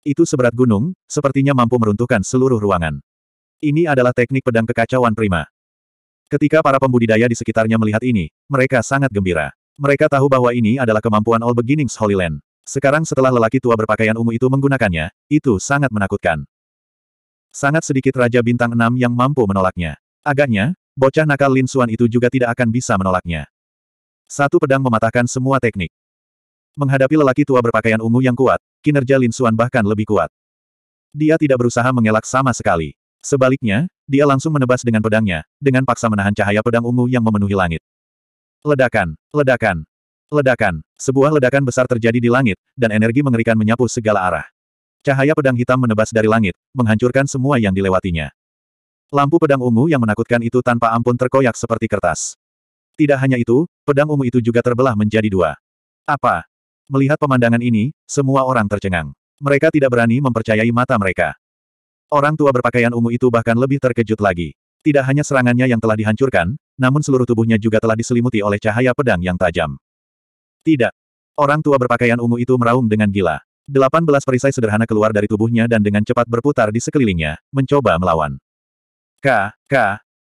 Itu seberat gunung, sepertinya mampu meruntuhkan seluruh ruangan. Ini adalah teknik pedang kekacauan prima. Ketika para pembudidaya di sekitarnya melihat ini, mereka sangat gembira. Mereka tahu bahwa ini adalah kemampuan All Beginnings Holy Land. Sekarang setelah lelaki tua berpakaian ungu itu menggunakannya, itu sangat menakutkan. Sangat sedikit Raja Bintang 6 yang mampu menolaknya. Agaknya, bocah nakal Lin Suan itu juga tidak akan bisa menolaknya. Satu pedang mematahkan semua teknik. Menghadapi lelaki tua berpakaian ungu yang kuat, kinerja Lin Suan bahkan lebih kuat. Dia tidak berusaha mengelak sama sekali. Sebaliknya, dia langsung menebas dengan pedangnya, dengan paksa menahan cahaya pedang ungu yang memenuhi langit. Ledakan, ledakan, ledakan. Sebuah ledakan besar terjadi di langit, dan energi mengerikan menyapu segala arah. Cahaya pedang hitam menebas dari langit, menghancurkan semua yang dilewatinya. Lampu pedang ungu yang menakutkan itu tanpa ampun terkoyak seperti kertas. Tidak hanya itu, pedang ungu itu juga terbelah menjadi dua. Apa? Melihat pemandangan ini, semua orang tercengang. Mereka tidak berani mempercayai mata mereka. Orang tua berpakaian ungu itu bahkan lebih terkejut lagi. Tidak hanya serangannya yang telah dihancurkan, namun seluruh tubuhnya juga telah diselimuti oleh cahaya pedang yang tajam. Tidak. Orang tua berpakaian ungu itu meraung dengan gila. Delapan belas perisai sederhana keluar dari tubuhnya dan dengan cepat berputar di sekelilingnya, mencoba melawan. K, K,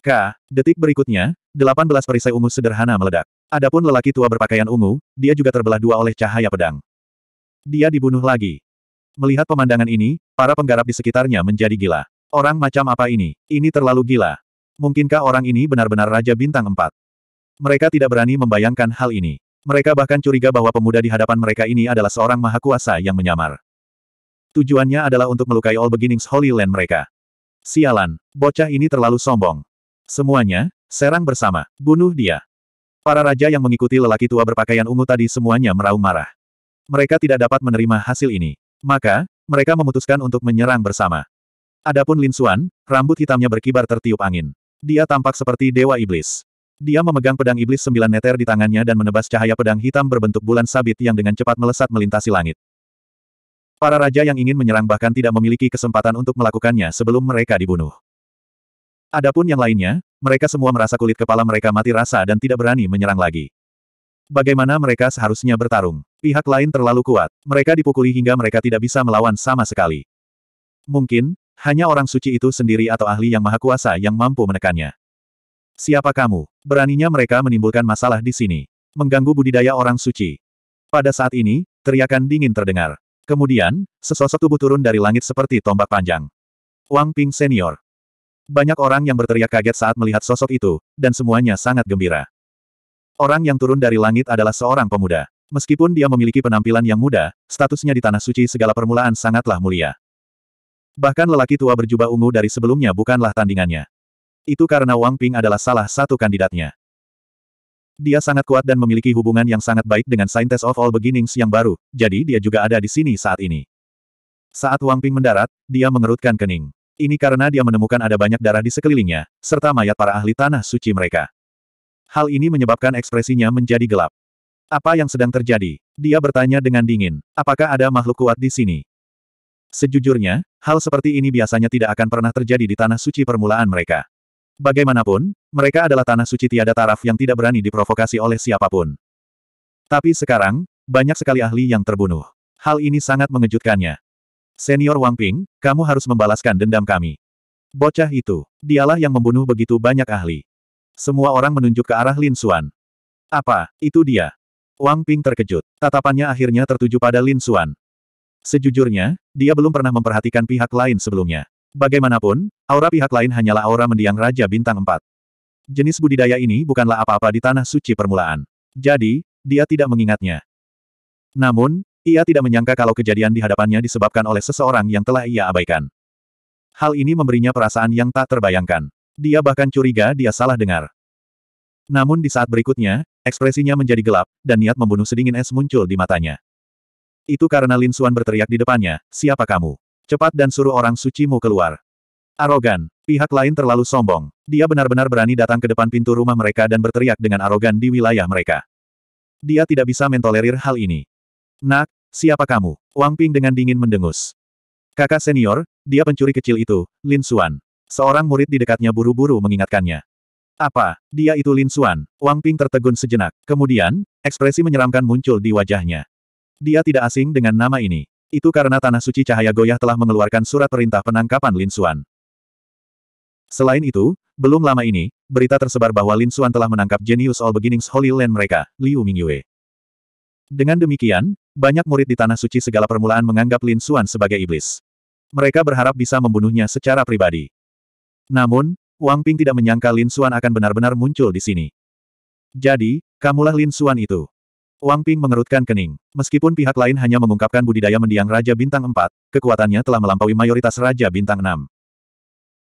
K. Detik berikutnya, 18 perisai ungu sederhana meledak. Adapun lelaki tua berpakaian ungu, dia juga terbelah dua oleh cahaya pedang. Dia dibunuh lagi. Melihat pemandangan ini, para penggarap di sekitarnya menjadi gila. Orang macam apa ini? Ini terlalu gila. Mungkinkah orang ini benar-benar Raja Bintang empat? Mereka tidak berani membayangkan hal ini. Mereka bahkan curiga bahwa pemuda di hadapan mereka ini adalah seorang maha kuasa yang menyamar. Tujuannya adalah untuk melukai All Beginnings Holy Land mereka. Sialan, bocah ini terlalu sombong. Semuanya, serang bersama, bunuh dia. Para raja yang mengikuti lelaki tua berpakaian ungu tadi semuanya meraung marah. Mereka tidak dapat menerima hasil ini. Maka, mereka memutuskan untuk menyerang bersama. Adapun Lin Xuan, rambut hitamnya berkibar tertiup angin. Dia tampak seperti dewa iblis. Dia memegang pedang iblis sembilan neter di tangannya dan menebas cahaya pedang hitam berbentuk bulan sabit yang dengan cepat melesat melintasi langit. Para raja yang ingin menyerang bahkan tidak memiliki kesempatan untuk melakukannya sebelum mereka dibunuh. Adapun yang lainnya, mereka semua merasa kulit kepala mereka mati rasa dan tidak berani menyerang lagi. Bagaimana mereka seharusnya bertarung? Pihak lain terlalu kuat. Mereka dipukuli hingga mereka tidak bisa melawan sama sekali. Mungkin, hanya orang suci itu sendiri atau ahli yang maha kuasa yang mampu menekannya. Siapa kamu? Beraninya mereka menimbulkan masalah di sini. Mengganggu budidaya orang suci. Pada saat ini, teriakan dingin terdengar. Kemudian, sesosok tubuh turun dari langit seperti tombak panjang. Wang Ping Senior, banyak orang yang berteriak kaget saat melihat sosok itu, dan semuanya sangat gembira. Orang yang turun dari langit adalah seorang pemuda. Meskipun dia memiliki penampilan yang muda, statusnya di Tanah Suci segala permulaan sangatlah mulia. Bahkan lelaki tua berjubah ungu dari sebelumnya bukanlah tandingannya. Itu karena Wang Ping adalah salah satu kandidatnya. Dia sangat kuat dan memiliki hubungan yang sangat baik dengan Scientist of All Beginnings yang baru, jadi dia juga ada di sini saat ini. Saat Wang Ping mendarat, dia mengerutkan kening. Ini karena dia menemukan ada banyak darah di sekelilingnya, serta mayat para ahli tanah suci mereka. Hal ini menyebabkan ekspresinya menjadi gelap. Apa yang sedang terjadi? Dia bertanya dengan dingin. Apakah ada makhluk kuat di sini? Sejujurnya, hal seperti ini biasanya tidak akan pernah terjadi di tanah suci permulaan mereka. Bagaimanapun, mereka adalah tanah suci tiada taraf yang tidak berani diprovokasi oleh siapapun. Tapi sekarang, banyak sekali ahli yang terbunuh. Hal ini sangat mengejutkannya. Senior Wang Ping, kamu harus membalaskan dendam kami. Bocah itu, dialah yang membunuh begitu banyak ahli. Semua orang menunjuk ke arah Lin Xuan. Apa, itu dia? Wang Ping terkejut. Tatapannya akhirnya tertuju pada Lin Xuan. Sejujurnya, dia belum pernah memperhatikan pihak lain sebelumnya. Bagaimanapun, aura pihak lain hanyalah aura mendiang Raja Bintang 4. Jenis budidaya ini bukanlah apa-apa di tanah suci permulaan. Jadi, dia tidak mengingatnya. Namun, ia tidak menyangka kalau kejadian di hadapannya disebabkan oleh seseorang yang telah ia abaikan. Hal ini memberinya perasaan yang tak terbayangkan. Dia bahkan curiga dia salah dengar. Namun di saat berikutnya, ekspresinya menjadi gelap, dan niat membunuh sedingin es muncul di matanya. Itu karena Lin Suan berteriak di depannya, siapa kamu? Cepat dan suruh orang sucimu keluar. Arogan. Pihak lain terlalu sombong. Dia benar-benar berani datang ke depan pintu rumah mereka dan berteriak dengan arogan di wilayah mereka. Dia tidak bisa mentolerir hal ini. Nak, siapa kamu? Wang Ping dengan dingin mendengus. Kakak senior, dia pencuri kecil itu, Lin Xuan. Seorang murid di dekatnya buru-buru mengingatkannya. Apa, dia itu Lin Xuan? Wang Ping tertegun sejenak. Kemudian, ekspresi menyeramkan muncul di wajahnya. Dia tidak asing dengan nama ini. Itu karena Tanah Suci Cahaya Goyah telah mengeluarkan surat perintah penangkapan Lin Xuan. Selain itu, belum lama ini, berita tersebar bahwa Lin Xuan telah menangkap Genius All Beginnings Holy Land mereka, Liu Mingyue. Dengan demikian, banyak murid di Tanah Suci segala permulaan menganggap Lin Xuan sebagai iblis. Mereka berharap bisa membunuhnya secara pribadi. Namun, Wang Ping tidak menyangka Lin Xuan akan benar-benar muncul di sini. Jadi, kamulah Lin Xuan itu. Wang Ping mengerutkan kening. Meskipun pihak lain hanya mengungkapkan budidaya mendiang Raja Bintang 4, kekuatannya telah melampaui mayoritas Raja Bintang 6.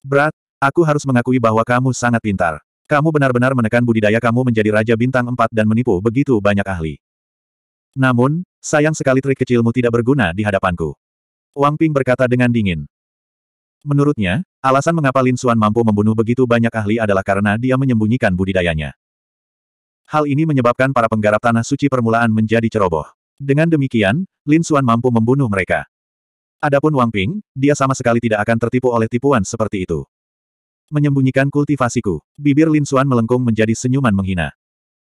Berat, aku harus mengakui bahwa kamu sangat pintar. Kamu benar-benar menekan budidaya kamu menjadi Raja Bintang 4 dan menipu begitu banyak ahli. Namun, sayang sekali trik kecilmu tidak berguna di hadapanku. Wang Ping berkata dengan dingin. Menurutnya, alasan mengapa Lin Xuan mampu membunuh begitu banyak ahli adalah karena dia menyembunyikan budidayanya. Hal ini menyebabkan para penggarap tanah suci permulaan menjadi ceroboh. Dengan demikian, Lin Xuan mampu membunuh mereka. Adapun Wang Ping, dia sama sekali tidak akan tertipu oleh tipuan seperti itu. Menyembunyikan kultivasiku, bibir Lin Xuan melengkung menjadi senyuman menghina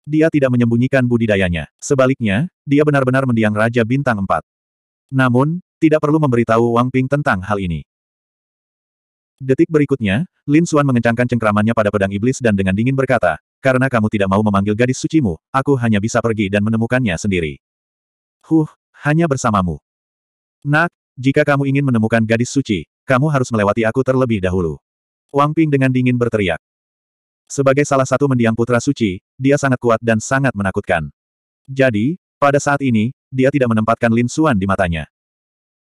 dia tidak menyembunyikan budidayanya. Sebaliknya, dia benar-benar mendiang Raja Bintang Empat. Namun, tidak perlu memberitahu Wang Ping tentang hal ini. Detik berikutnya, Lin Xuan mengencangkan cengkramannya pada pedang iblis dan dengan dingin berkata, karena kamu tidak mau memanggil gadis sucimu, aku hanya bisa pergi dan menemukannya sendiri. Huh, hanya bersamamu. Nak, jika kamu ingin menemukan gadis suci, kamu harus melewati aku terlebih dahulu. Wang Ping dengan dingin berteriak. Sebagai salah satu mendiang putra suci, dia sangat kuat dan sangat menakutkan. Jadi, pada saat ini, dia tidak menempatkan Lin Xuan di matanya.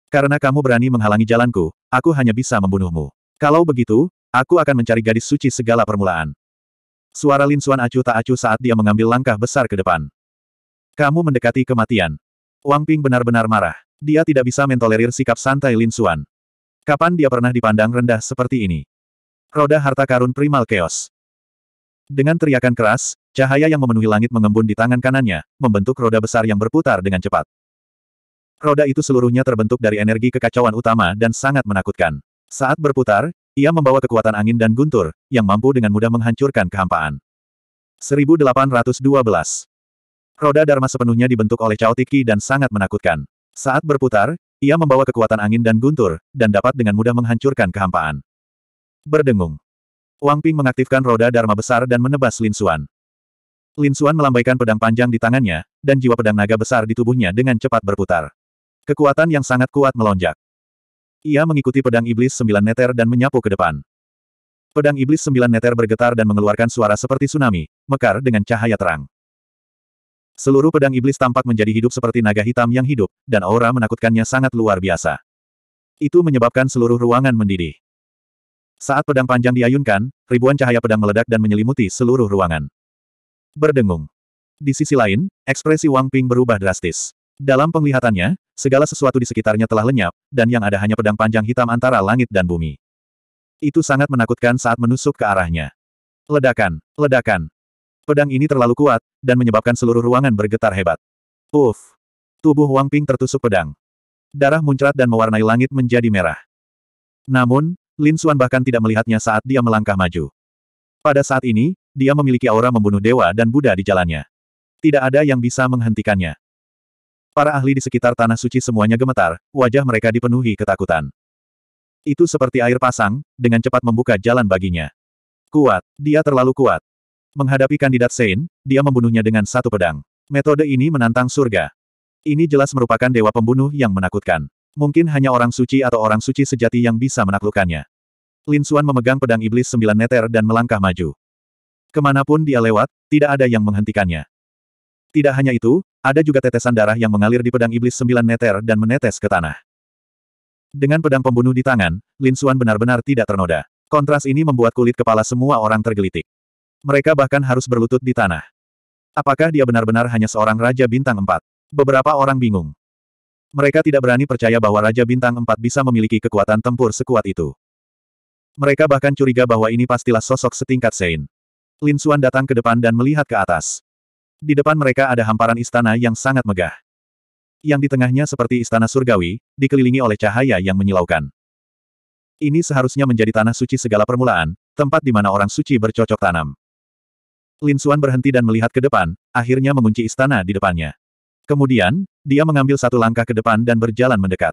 Karena kamu berani menghalangi jalanku, aku hanya bisa membunuhmu. Kalau begitu, aku akan mencari gadis suci segala permulaan. Suara Lin Xuan acuh tak acuh saat dia mengambil langkah besar ke depan. Kamu mendekati kematian. Wang Ping benar-benar marah. Dia tidak bisa mentolerir sikap santai Lin Xuan. Kapan dia pernah dipandang rendah seperti ini? Roda harta karun primal chaos. Dengan teriakan keras, cahaya yang memenuhi langit mengembun di tangan kanannya, membentuk roda besar yang berputar dengan cepat. Roda itu seluruhnya terbentuk dari energi kekacauan utama dan sangat menakutkan. Saat berputar, ia membawa kekuatan angin dan guntur, yang mampu dengan mudah menghancurkan kehampaan. 1812 Roda Dharma sepenuhnya dibentuk oleh Tiki dan sangat menakutkan. Saat berputar, ia membawa kekuatan angin dan guntur, dan dapat dengan mudah menghancurkan kehampaan. Berdengung. Wang Ping mengaktifkan roda Dharma besar dan menebas Lin Xuan. Lin Xuan melambaikan pedang panjang di tangannya, dan jiwa pedang naga besar di tubuhnya dengan cepat berputar. Kekuatan yang sangat kuat melonjak. Ia mengikuti pedang iblis sembilan neter dan menyapu ke depan. Pedang iblis sembilan neter bergetar dan mengeluarkan suara seperti tsunami, mekar dengan cahaya terang. Seluruh pedang iblis tampak menjadi hidup seperti naga hitam yang hidup, dan aura menakutkannya sangat luar biasa. Itu menyebabkan seluruh ruangan mendidih. Saat pedang panjang diayunkan, ribuan cahaya pedang meledak dan menyelimuti seluruh ruangan. Berdengung. Di sisi lain, ekspresi Wang Ping berubah drastis. Dalam penglihatannya, segala sesuatu di sekitarnya telah lenyap, dan yang ada hanya pedang panjang hitam antara langit dan bumi. Itu sangat menakutkan saat menusuk ke arahnya. Ledakan, ledakan. Pedang ini terlalu kuat, dan menyebabkan seluruh ruangan bergetar hebat. Uff. Tubuh Wang Ping tertusuk pedang. Darah muncrat dan mewarnai langit menjadi merah. Namun, Lin Xuan bahkan tidak melihatnya saat dia melangkah maju. Pada saat ini, dia memiliki aura membunuh dewa dan Buddha di jalannya. Tidak ada yang bisa menghentikannya. Para ahli di sekitar Tanah Suci semuanya gemetar, wajah mereka dipenuhi ketakutan. Itu seperti air pasang, dengan cepat membuka jalan baginya. Kuat, dia terlalu kuat. Menghadapi kandidat Sein, dia membunuhnya dengan satu pedang. Metode ini menantang surga. Ini jelas merupakan dewa pembunuh yang menakutkan. Mungkin hanya orang suci atau orang suci sejati yang bisa menaklukkannya. Lin Xuan memegang pedang iblis sembilan meter dan melangkah maju. Kemanapun dia lewat, tidak ada yang menghentikannya. Tidak hanya itu, ada juga tetesan darah yang mengalir di pedang iblis sembilan meter dan menetes ke tanah. Dengan pedang pembunuh di tangan, Lin Xuan benar-benar tidak ternoda. Kontras ini membuat kulit kepala semua orang tergelitik. Mereka bahkan harus berlutut di tanah. Apakah dia benar-benar hanya seorang Raja Bintang empat? Beberapa orang bingung. Mereka tidak berani percaya bahwa Raja Bintang empat bisa memiliki kekuatan tempur sekuat itu. Mereka bahkan curiga bahwa ini pastilah sosok setingkat Sein. Lin Xuan datang ke depan dan melihat ke atas. Di depan mereka ada hamparan istana yang sangat megah. Yang di tengahnya seperti istana surgawi, dikelilingi oleh cahaya yang menyilaukan. Ini seharusnya menjadi tanah suci segala permulaan, tempat di mana orang suci bercocok tanam. Lin Xuan berhenti dan melihat ke depan, akhirnya mengunci istana di depannya. Kemudian, dia mengambil satu langkah ke depan dan berjalan mendekat.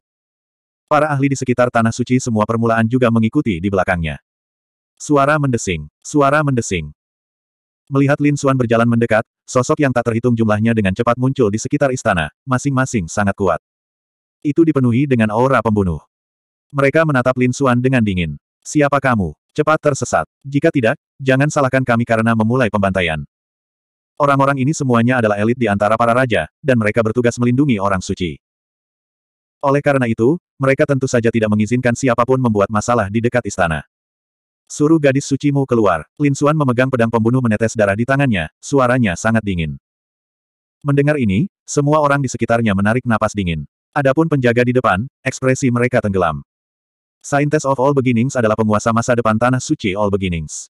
Para ahli di sekitar Tanah Suci semua permulaan juga mengikuti di belakangnya. Suara mendesing, suara mendesing. Melihat Lin Xuan berjalan mendekat, sosok yang tak terhitung jumlahnya dengan cepat muncul di sekitar istana, masing-masing sangat kuat. Itu dipenuhi dengan aura pembunuh. Mereka menatap Lin Xuan dengan dingin. Siapa kamu? Cepat tersesat. Jika tidak, jangan salahkan kami karena memulai pembantaian. Orang-orang ini semuanya adalah elit di antara para raja, dan mereka bertugas melindungi orang suci. Oleh karena itu, mereka tentu saja tidak mengizinkan siapapun membuat masalah di dekat istana. Suruh gadis sucimu keluar. Lin Xuan memegang pedang pembunuh menetes darah di tangannya, suaranya sangat dingin. Mendengar ini, semua orang di sekitarnya menarik napas dingin. Adapun penjaga di depan, ekspresi mereka tenggelam. Scientist of All Beginnings adalah penguasa masa depan Tanah Suci All Beginnings.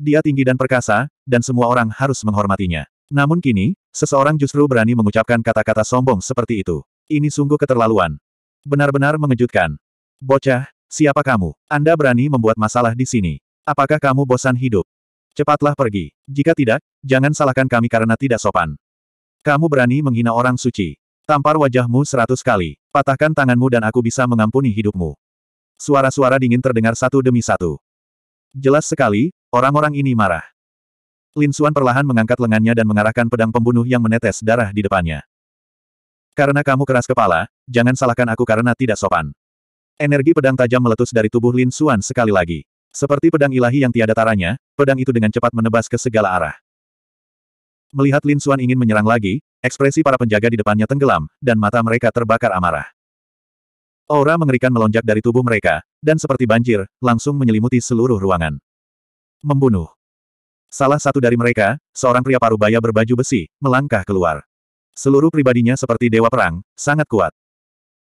Dia tinggi dan perkasa, dan semua orang harus menghormatinya. Namun kini, seseorang justru berani mengucapkan kata-kata sombong seperti itu. Ini sungguh keterlaluan. Benar-benar mengejutkan. Bocah, siapa kamu? Anda berani membuat masalah di sini. Apakah kamu bosan hidup? Cepatlah pergi. Jika tidak, jangan salahkan kami karena tidak sopan. Kamu berani menghina orang suci. Tampar wajahmu seratus kali. Patahkan tanganmu dan aku bisa mengampuni hidupmu. Suara-suara dingin terdengar satu demi satu. Jelas sekali, orang-orang ini marah. Lin Xuan perlahan mengangkat lengannya dan mengarahkan pedang pembunuh yang menetes darah di depannya. Karena kamu keras kepala, jangan salahkan aku karena tidak sopan. Energi pedang tajam meletus dari tubuh Lin Xuan sekali lagi. Seperti pedang ilahi yang tiada taranya, pedang itu dengan cepat menebas ke segala arah. Melihat Lin Xuan ingin menyerang lagi, ekspresi para penjaga di depannya tenggelam, dan mata mereka terbakar amarah. Aura mengerikan melonjak dari tubuh mereka, dan seperti banjir, langsung menyelimuti seluruh ruangan. Membunuh. Salah satu dari mereka, seorang pria parubaya berbaju besi, melangkah keluar. Seluruh pribadinya seperti dewa perang, sangat kuat.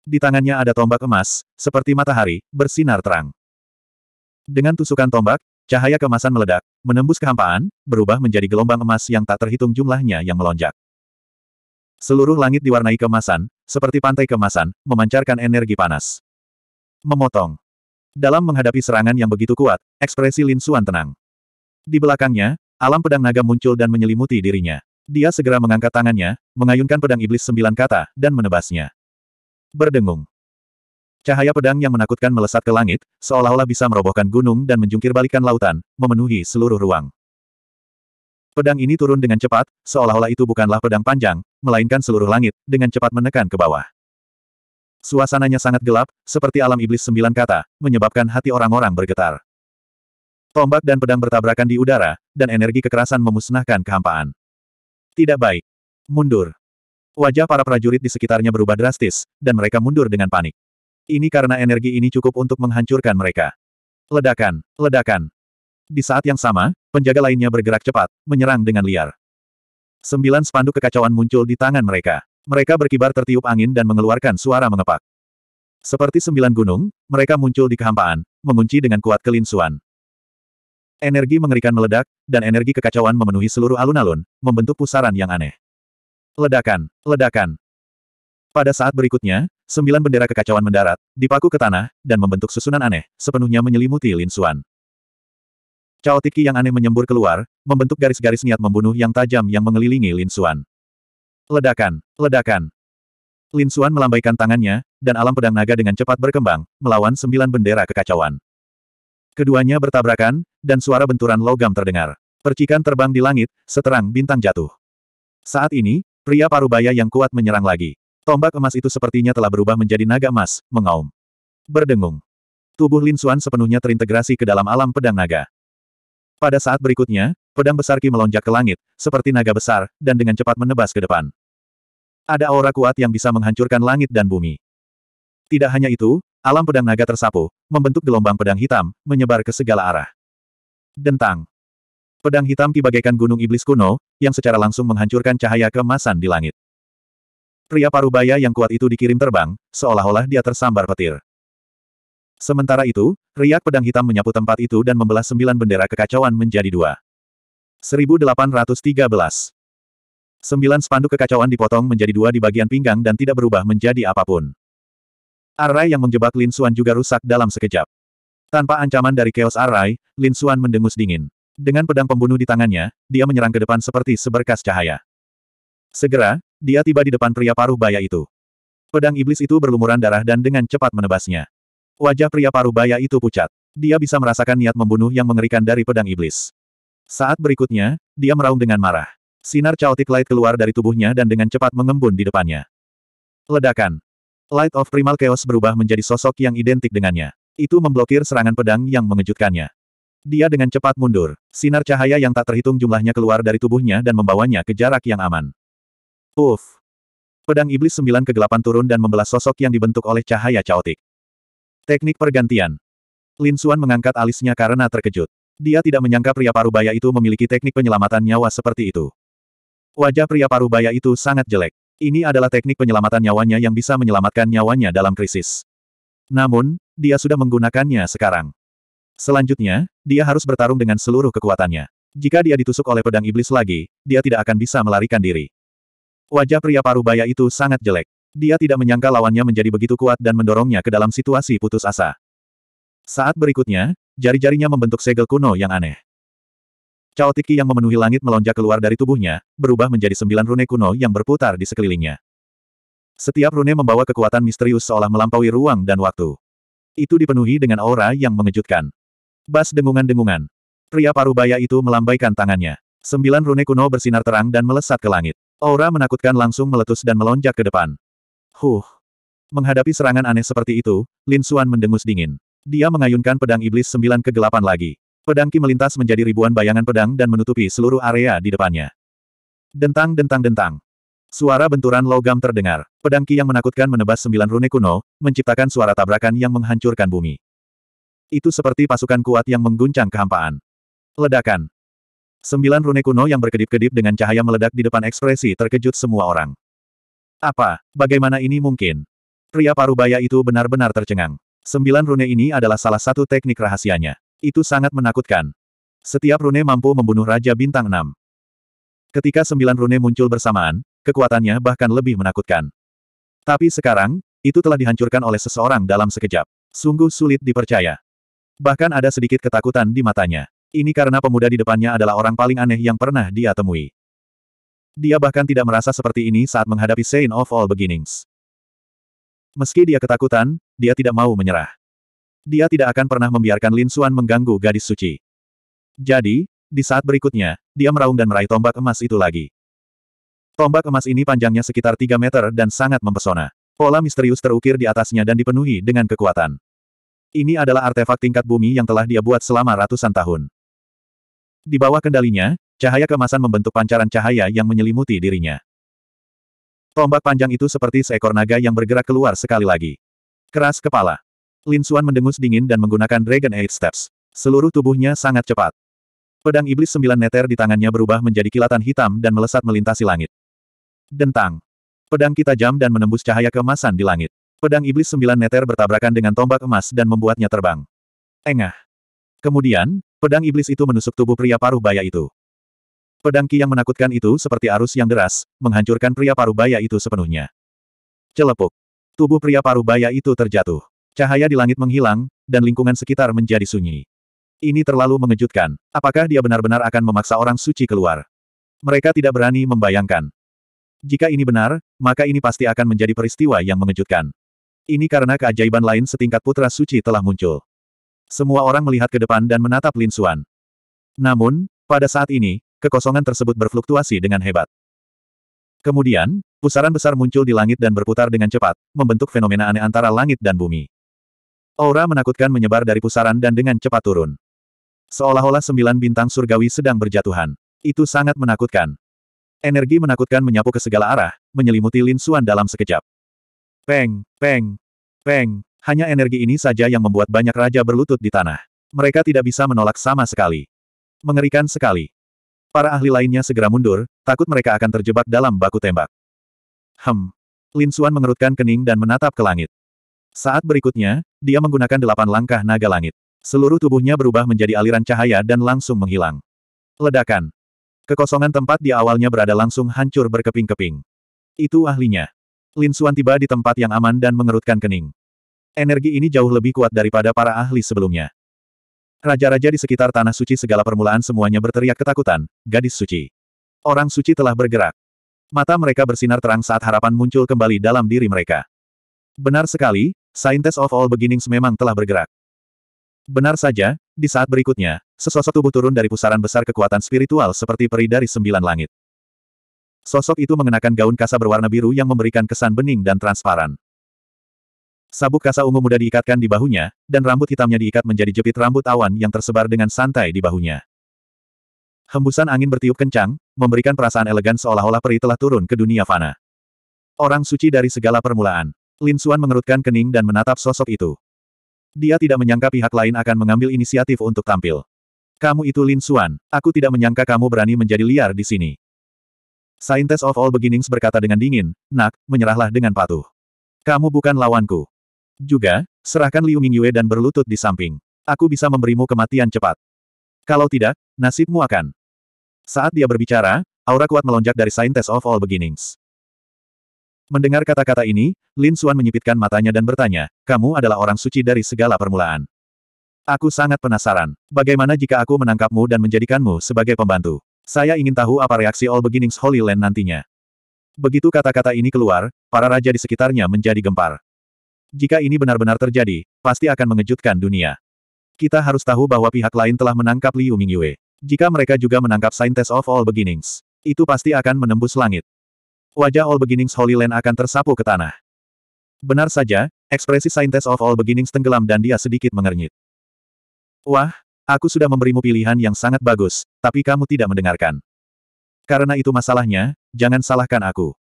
Di tangannya ada tombak emas, seperti matahari, bersinar terang. Dengan tusukan tombak, cahaya kemasan meledak, menembus kehampaan, berubah menjadi gelombang emas yang tak terhitung jumlahnya yang melonjak. Seluruh langit diwarnai kemasan, seperti pantai kemasan, memancarkan energi panas. Memotong. Dalam menghadapi serangan yang begitu kuat, ekspresi Lin Xuan tenang. Di belakangnya, alam pedang naga muncul dan menyelimuti dirinya. Dia segera mengangkat tangannya, mengayunkan pedang iblis sembilan kata, dan menebasnya. Berdengung. Cahaya pedang yang menakutkan melesat ke langit, seolah-olah bisa merobohkan gunung dan menjungkirbalikkan lautan, memenuhi seluruh ruang. Pedang ini turun dengan cepat, seolah-olah itu bukanlah pedang panjang, melainkan seluruh langit, dengan cepat menekan ke bawah. Suasananya sangat gelap, seperti alam iblis sembilan kata, menyebabkan hati orang-orang bergetar. Tombak dan pedang bertabrakan di udara, dan energi kekerasan memusnahkan kehampaan. Tidak baik. Mundur. Wajah para prajurit di sekitarnya berubah drastis, dan mereka mundur dengan panik. Ini karena energi ini cukup untuk menghancurkan mereka. Ledakan, ledakan. Di saat yang sama, penjaga lainnya bergerak cepat, menyerang dengan liar. Sembilan spanduk kekacauan muncul di tangan mereka. Mereka berkibar tertiup angin dan mengeluarkan suara mengepak. Seperti sembilan gunung, mereka muncul di kehampaan, mengunci dengan kuat kelinsuan. Energi mengerikan meledak, dan energi kekacauan memenuhi seluruh alun-alun, membentuk pusaran yang aneh. Ledakan, ledakan. Pada saat berikutnya, sembilan bendera kekacauan mendarat, dipaku ke tanah, dan membentuk susunan aneh, sepenuhnya menyelimuti Lin Xuan. tiki yang aneh menyembur keluar, membentuk garis-garis niat membunuh yang tajam yang mengelilingi Lin Xuan. Ledakan, ledakan. Lin Xuan melambaikan tangannya, dan alam pedang naga dengan cepat berkembang, melawan sembilan bendera kekacauan. Keduanya bertabrakan, dan suara benturan logam terdengar. Percikan terbang di langit, seterang bintang jatuh. Saat ini, pria parubaya yang kuat menyerang lagi. Tombak emas itu sepertinya telah berubah menjadi naga emas, mengaum. Berdengung. Tubuh Lin Xuan sepenuhnya terintegrasi ke dalam alam pedang naga. Pada saat berikutnya, pedang besar Ki melonjak ke langit, seperti naga besar, dan dengan cepat menebas ke depan. Ada aura kuat yang bisa menghancurkan langit dan bumi. Tidak hanya itu, Alam pedang naga tersapu, membentuk gelombang pedang hitam, menyebar ke segala arah. Dentang. Pedang hitam dibagaikan gunung iblis kuno, yang secara langsung menghancurkan cahaya kemasan di langit. Pria parubaya yang kuat itu dikirim terbang, seolah-olah dia tersambar petir. Sementara itu, riak pedang hitam menyapu tempat itu dan membelah sembilan bendera kekacauan menjadi dua. 1813. Sembilan spanduk kekacauan dipotong menjadi dua di bagian pinggang dan tidak berubah menjadi apapun. Arai yang menjebak Lin Xuan juga rusak dalam sekejap. Tanpa ancaman dari Chaos Arai, Lin Xuan mendengus dingin. Dengan pedang pembunuh di tangannya, dia menyerang ke depan seperti seberkas cahaya. Segera, dia tiba di depan pria paruh baya itu. Pedang iblis itu berlumuran darah dan dengan cepat menebasnya. Wajah pria paruh baya itu pucat. Dia bisa merasakan niat membunuh yang mengerikan dari pedang iblis. Saat berikutnya, dia meraung dengan marah. Sinar chaotic light keluar dari tubuhnya dan dengan cepat mengembun di depannya. Ledakan. Light of Primal Chaos berubah menjadi sosok yang identik dengannya. Itu memblokir serangan pedang yang mengejutkannya. Dia dengan cepat mundur. Sinar cahaya yang tak terhitung jumlahnya keluar dari tubuhnya dan membawanya ke jarak yang aman. Uff! Pedang iblis sembilan kegelapan turun dan membelah sosok yang dibentuk oleh cahaya caotik. Teknik pergantian. Lin Suan mengangkat alisnya karena terkejut. Dia tidak menyangka pria parubaya itu memiliki teknik penyelamatan nyawa seperti itu. Wajah pria parubaya itu sangat jelek. Ini adalah teknik penyelamatan nyawanya yang bisa menyelamatkan nyawanya dalam krisis. Namun, dia sudah menggunakannya sekarang. Selanjutnya, dia harus bertarung dengan seluruh kekuatannya. Jika dia ditusuk oleh pedang iblis lagi, dia tidak akan bisa melarikan diri. Wajah pria parubaya itu sangat jelek. Dia tidak menyangka lawannya menjadi begitu kuat dan mendorongnya ke dalam situasi putus asa. Saat berikutnya, jari-jarinya membentuk segel kuno yang aneh. Cao Tiki yang memenuhi langit melonjak keluar dari tubuhnya, berubah menjadi sembilan rune kuno yang berputar di sekelilingnya. Setiap rune membawa kekuatan misterius seolah melampaui ruang dan waktu. Itu dipenuhi dengan aura yang mengejutkan. Bas dengungan-dengungan. Pria parubaya itu melambaikan tangannya. Sembilan rune kuno bersinar terang dan melesat ke langit. Aura menakutkan langsung meletus dan melonjak ke depan. Huh. Menghadapi serangan aneh seperti itu, Lin Xuan mendengus dingin. Dia mengayunkan pedang iblis sembilan kegelapan lagi. Pedangki melintas menjadi ribuan bayangan pedang dan menutupi seluruh area di depannya. Dentang dentang dentang. Suara benturan logam terdengar. Pedangki yang menakutkan menebas sembilan rune kuno, menciptakan suara tabrakan yang menghancurkan bumi. Itu seperti pasukan kuat yang mengguncang kehampaan. Ledakan. Sembilan rune kuno yang berkedip-kedip dengan cahaya meledak di depan ekspresi terkejut semua orang. Apa? Bagaimana ini mungkin? Pria parubaya itu benar-benar tercengang. Sembilan rune ini adalah salah satu teknik rahasianya. Itu sangat menakutkan. Setiap rune mampu membunuh Raja Bintang 6. Ketika sembilan rune muncul bersamaan, kekuatannya bahkan lebih menakutkan. Tapi sekarang, itu telah dihancurkan oleh seseorang dalam sekejap. Sungguh sulit dipercaya. Bahkan ada sedikit ketakutan di matanya. Ini karena pemuda di depannya adalah orang paling aneh yang pernah dia temui. Dia bahkan tidak merasa seperti ini saat menghadapi Saint of All Beginnings. Meski dia ketakutan, dia tidak mau menyerah. Dia tidak akan pernah membiarkan Lin Suan mengganggu gadis suci. Jadi, di saat berikutnya, dia meraung dan meraih tombak emas itu lagi. Tombak emas ini panjangnya sekitar 3 meter dan sangat mempesona. Pola misterius terukir di atasnya dan dipenuhi dengan kekuatan. Ini adalah artefak tingkat bumi yang telah dia buat selama ratusan tahun. Di bawah kendalinya, cahaya kemasan membentuk pancaran cahaya yang menyelimuti dirinya. Tombak panjang itu seperti seekor naga yang bergerak keluar sekali lagi. Keras kepala. Lin Xuan mendengus dingin dan menggunakan Dragon Eight Steps. Seluruh tubuhnya sangat cepat. Pedang iblis sembilan neter di tangannya berubah menjadi kilatan hitam dan melesat melintasi langit. Dentang. Pedang kita jam dan menembus cahaya kemasan di langit. Pedang iblis sembilan neter bertabrakan dengan tombak emas dan membuatnya terbang. Engah. Kemudian, pedang iblis itu menusuk tubuh pria paruh baya itu. Pedang ki yang menakutkan itu seperti arus yang deras, menghancurkan pria paruh baya itu sepenuhnya. Celepuk. Tubuh pria paruh baya itu terjatuh. Cahaya di langit menghilang, dan lingkungan sekitar menjadi sunyi. Ini terlalu mengejutkan. Apakah dia benar-benar akan memaksa orang suci keluar? Mereka tidak berani membayangkan. Jika ini benar, maka ini pasti akan menjadi peristiwa yang mengejutkan. Ini karena keajaiban lain setingkat putra suci telah muncul. Semua orang melihat ke depan dan menatap Lin Suan. Namun, pada saat ini, kekosongan tersebut berfluktuasi dengan hebat. Kemudian, pusaran besar muncul di langit dan berputar dengan cepat, membentuk fenomena aneh antara langit dan bumi. Aura menakutkan menyebar dari pusaran dan dengan cepat turun. Seolah-olah sembilan bintang surgawi sedang berjatuhan. Itu sangat menakutkan. Energi menakutkan menyapu ke segala arah, menyelimuti Lin Xuan dalam sekejap. Peng, peng, peng, hanya energi ini saja yang membuat banyak raja berlutut di tanah. Mereka tidak bisa menolak sama sekali. Mengerikan sekali. Para ahli lainnya segera mundur, takut mereka akan terjebak dalam baku tembak. Hem. Lin Xuan mengerutkan kening dan menatap ke langit. Saat berikutnya, dia menggunakan delapan langkah naga langit. Seluruh tubuhnya berubah menjadi aliran cahaya dan langsung menghilang. Ledakan. Kekosongan tempat di awalnya berada langsung hancur berkeping-keping. Itu ahlinya. Lin Xuan tiba di tempat yang aman dan mengerutkan kening. Energi ini jauh lebih kuat daripada para ahli sebelumnya. Raja-raja di sekitar Tanah Suci segala permulaan semuanya berteriak ketakutan, gadis suci. Orang suci telah bergerak. Mata mereka bersinar terang saat harapan muncul kembali dalam diri mereka. Benar sekali, Scientist of All Beginnings memang telah bergerak. Benar saja, di saat berikutnya, sesosok tubuh turun dari pusaran besar kekuatan spiritual seperti peri dari sembilan langit. Sosok itu mengenakan gaun kasa berwarna biru yang memberikan kesan bening dan transparan. Sabuk kasa ungu muda diikatkan di bahunya, dan rambut hitamnya diikat menjadi jepit rambut awan yang tersebar dengan santai di bahunya. Hembusan angin bertiup kencang, memberikan perasaan elegan seolah-olah peri telah turun ke dunia fana. Orang suci dari segala permulaan. Lin Suan mengerutkan kening dan menatap sosok itu. Dia tidak menyangka pihak lain akan mengambil inisiatif untuk tampil. Kamu itu Lin Suan, aku tidak menyangka kamu berani menjadi liar di sini. Scientist of all beginnings berkata dengan dingin, nak, menyerahlah dengan patuh. Kamu bukan lawanku. Juga, serahkan Liu Mingyue dan berlutut di samping. Aku bisa memberimu kematian cepat. Kalau tidak, nasibmu akan. Saat dia berbicara, aura kuat melonjak dari Scientist of all beginnings. Mendengar kata-kata ini, Lin Xuan menyipitkan matanya dan bertanya, kamu adalah orang suci dari segala permulaan. Aku sangat penasaran. Bagaimana jika aku menangkapmu dan menjadikanmu sebagai pembantu? Saya ingin tahu apa reaksi All Beginnings Holy Land nantinya. Begitu kata-kata ini keluar, para raja di sekitarnya menjadi gempar. Jika ini benar-benar terjadi, pasti akan mengejutkan dunia. Kita harus tahu bahwa pihak lain telah menangkap Liu Mingyue. Jika mereka juga menangkap Saintes of All Beginnings, itu pasti akan menembus langit wajah All Beginnings Holy Land akan tersapu ke tanah. Benar saja, ekspresi Saintes of All Beginnings tenggelam dan dia sedikit mengernyit. Wah, aku sudah memberimu pilihan yang sangat bagus, tapi kamu tidak mendengarkan. Karena itu masalahnya, jangan salahkan aku.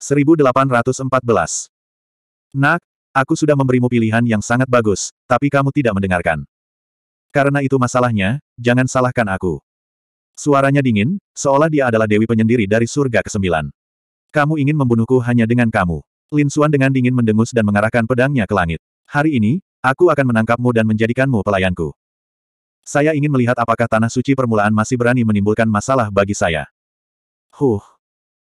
1814. Nak, aku sudah memberimu pilihan yang sangat bagus, tapi kamu tidak mendengarkan. Karena itu masalahnya, jangan salahkan aku. Suaranya dingin, seolah dia adalah dewi penyendiri dari surga kesembilan. Kamu ingin membunuhku hanya dengan kamu. Lin Xuan dengan dingin mendengus dan mengarahkan pedangnya ke langit. Hari ini, aku akan menangkapmu dan menjadikanmu pelayanku. Saya ingin melihat apakah tanah suci permulaan masih berani menimbulkan masalah bagi saya. Huh.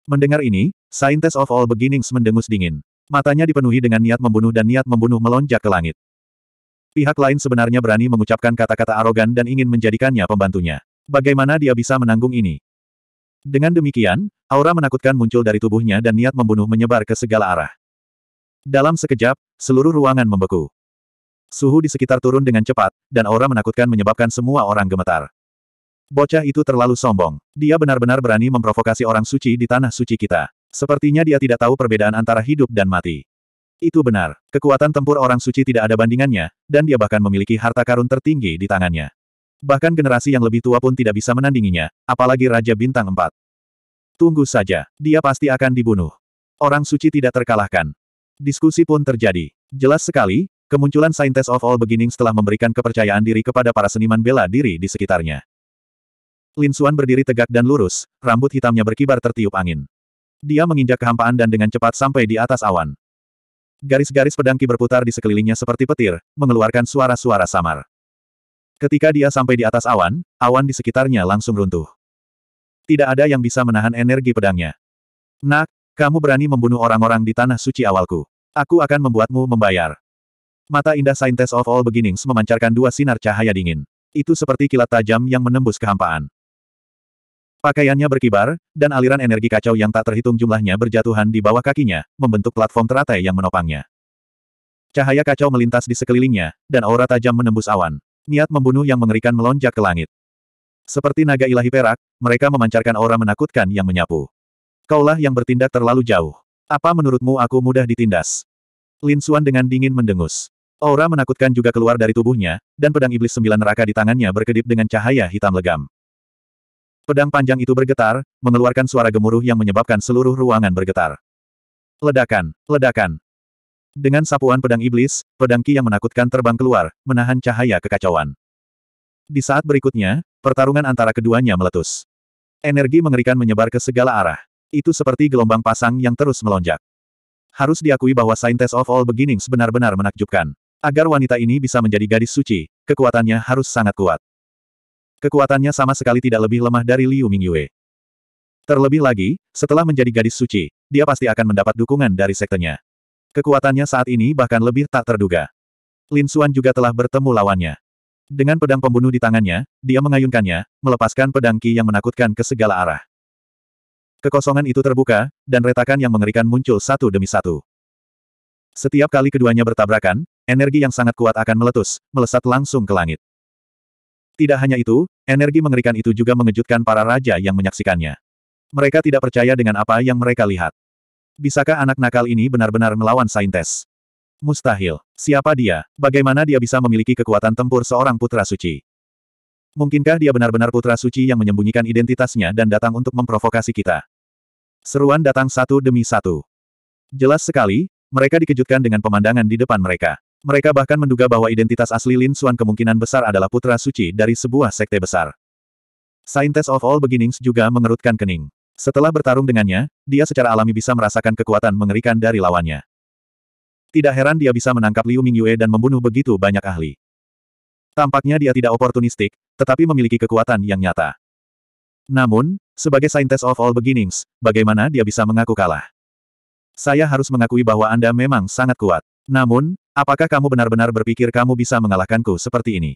Mendengar ini, Scientist of All Beginnings mendengus dingin. Matanya dipenuhi dengan niat membunuh dan niat membunuh melonjak ke langit. Pihak lain sebenarnya berani mengucapkan kata-kata arogan dan ingin menjadikannya pembantunya. Bagaimana dia bisa menanggung ini? Dengan demikian, aura menakutkan muncul dari tubuhnya dan niat membunuh menyebar ke segala arah. Dalam sekejap, seluruh ruangan membeku. Suhu di sekitar turun dengan cepat, dan aura menakutkan menyebabkan semua orang gemetar. Bocah itu terlalu sombong. Dia benar-benar berani memprovokasi orang suci di tanah suci kita. Sepertinya dia tidak tahu perbedaan antara hidup dan mati. Itu benar. Kekuatan tempur orang suci tidak ada bandingannya, dan dia bahkan memiliki harta karun tertinggi di tangannya. Bahkan generasi yang lebih tua pun tidak bisa menandinginya, apalagi Raja Bintang Empat. Tunggu saja, dia pasti akan dibunuh. Orang suci tidak terkalahkan. Diskusi pun terjadi. Jelas sekali, kemunculan Scientist of All Beginnings telah memberikan kepercayaan diri kepada para seniman bela diri di sekitarnya. Lin Xuan berdiri tegak dan lurus, rambut hitamnya berkibar tertiup angin. Dia menginjak kehampaan dan dengan cepat sampai di atas awan. Garis-garis pedang ki berputar di sekelilingnya seperti petir, mengeluarkan suara-suara samar. Ketika dia sampai di atas awan, awan di sekitarnya langsung runtuh. Tidak ada yang bisa menahan energi pedangnya. Nak, kamu berani membunuh orang-orang di tanah suci awalku. Aku akan membuatmu membayar. Mata indah Saintes of All Beginnings memancarkan dua sinar cahaya dingin. Itu seperti kilat tajam yang menembus kehampaan. Pakaiannya berkibar, dan aliran energi kacau yang tak terhitung jumlahnya berjatuhan di bawah kakinya, membentuk platform teratai yang menopangnya. Cahaya kacau melintas di sekelilingnya, dan aura tajam menembus awan niat membunuh yang mengerikan melonjak ke langit. Seperti naga ilahi perak, mereka memancarkan aura menakutkan yang menyapu. Kaulah yang bertindak terlalu jauh. Apa menurutmu aku mudah ditindas? Lin Suan dengan dingin mendengus. Aura menakutkan juga keluar dari tubuhnya, dan pedang iblis sembilan neraka di tangannya berkedip dengan cahaya hitam legam. Pedang panjang itu bergetar, mengeluarkan suara gemuruh yang menyebabkan seluruh ruangan bergetar. Ledakan, ledakan, dengan sapuan pedang iblis, pedang ki yang menakutkan terbang keluar, menahan cahaya kekacauan. Di saat berikutnya, pertarungan antara keduanya meletus. Energi mengerikan menyebar ke segala arah. Itu seperti gelombang pasang yang terus melonjak. Harus diakui bahwa Scientist of All Beginnings benar-benar menakjubkan. Agar wanita ini bisa menjadi gadis suci, kekuatannya harus sangat kuat. Kekuatannya sama sekali tidak lebih lemah dari Liu Mingyue. Terlebih lagi, setelah menjadi gadis suci, dia pasti akan mendapat dukungan dari sektenya. Kekuatannya saat ini bahkan lebih tak terduga. Lin Xuan juga telah bertemu lawannya. Dengan pedang pembunuh di tangannya, dia mengayunkannya, melepaskan pedang Qi yang menakutkan ke segala arah. Kekosongan itu terbuka, dan retakan yang mengerikan muncul satu demi satu. Setiap kali keduanya bertabrakan, energi yang sangat kuat akan meletus, melesat langsung ke langit. Tidak hanya itu, energi mengerikan itu juga mengejutkan para raja yang menyaksikannya. Mereka tidak percaya dengan apa yang mereka lihat. Bisakah anak nakal ini benar-benar melawan saintes? Mustahil. Siapa dia? Bagaimana dia bisa memiliki kekuatan tempur seorang putra suci? Mungkinkah dia benar-benar putra suci yang menyembunyikan identitasnya dan datang untuk memprovokasi kita? Seruan datang satu demi satu. Jelas sekali, mereka dikejutkan dengan pemandangan di depan mereka. Mereka bahkan menduga bahwa identitas asli Lin Suan kemungkinan besar adalah putra suci dari sebuah sekte besar. Scientist of All Beginnings juga mengerutkan kening. Setelah bertarung dengannya, dia secara alami bisa merasakan kekuatan mengerikan dari lawannya. Tidak heran dia bisa menangkap Liu Mingyue dan membunuh begitu banyak ahli. Tampaknya dia tidak oportunistik, tetapi memiliki kekuatan yang nyata. Namun, sebagai scientist of all beginnings, bagaimana dia bisa mengaku kalah? Saya harus mengakui bahwa Anda memang sangat kuat. Namun, apakah kamu benar-benar berpikir kamu bisa mengalahkanku seperti ini?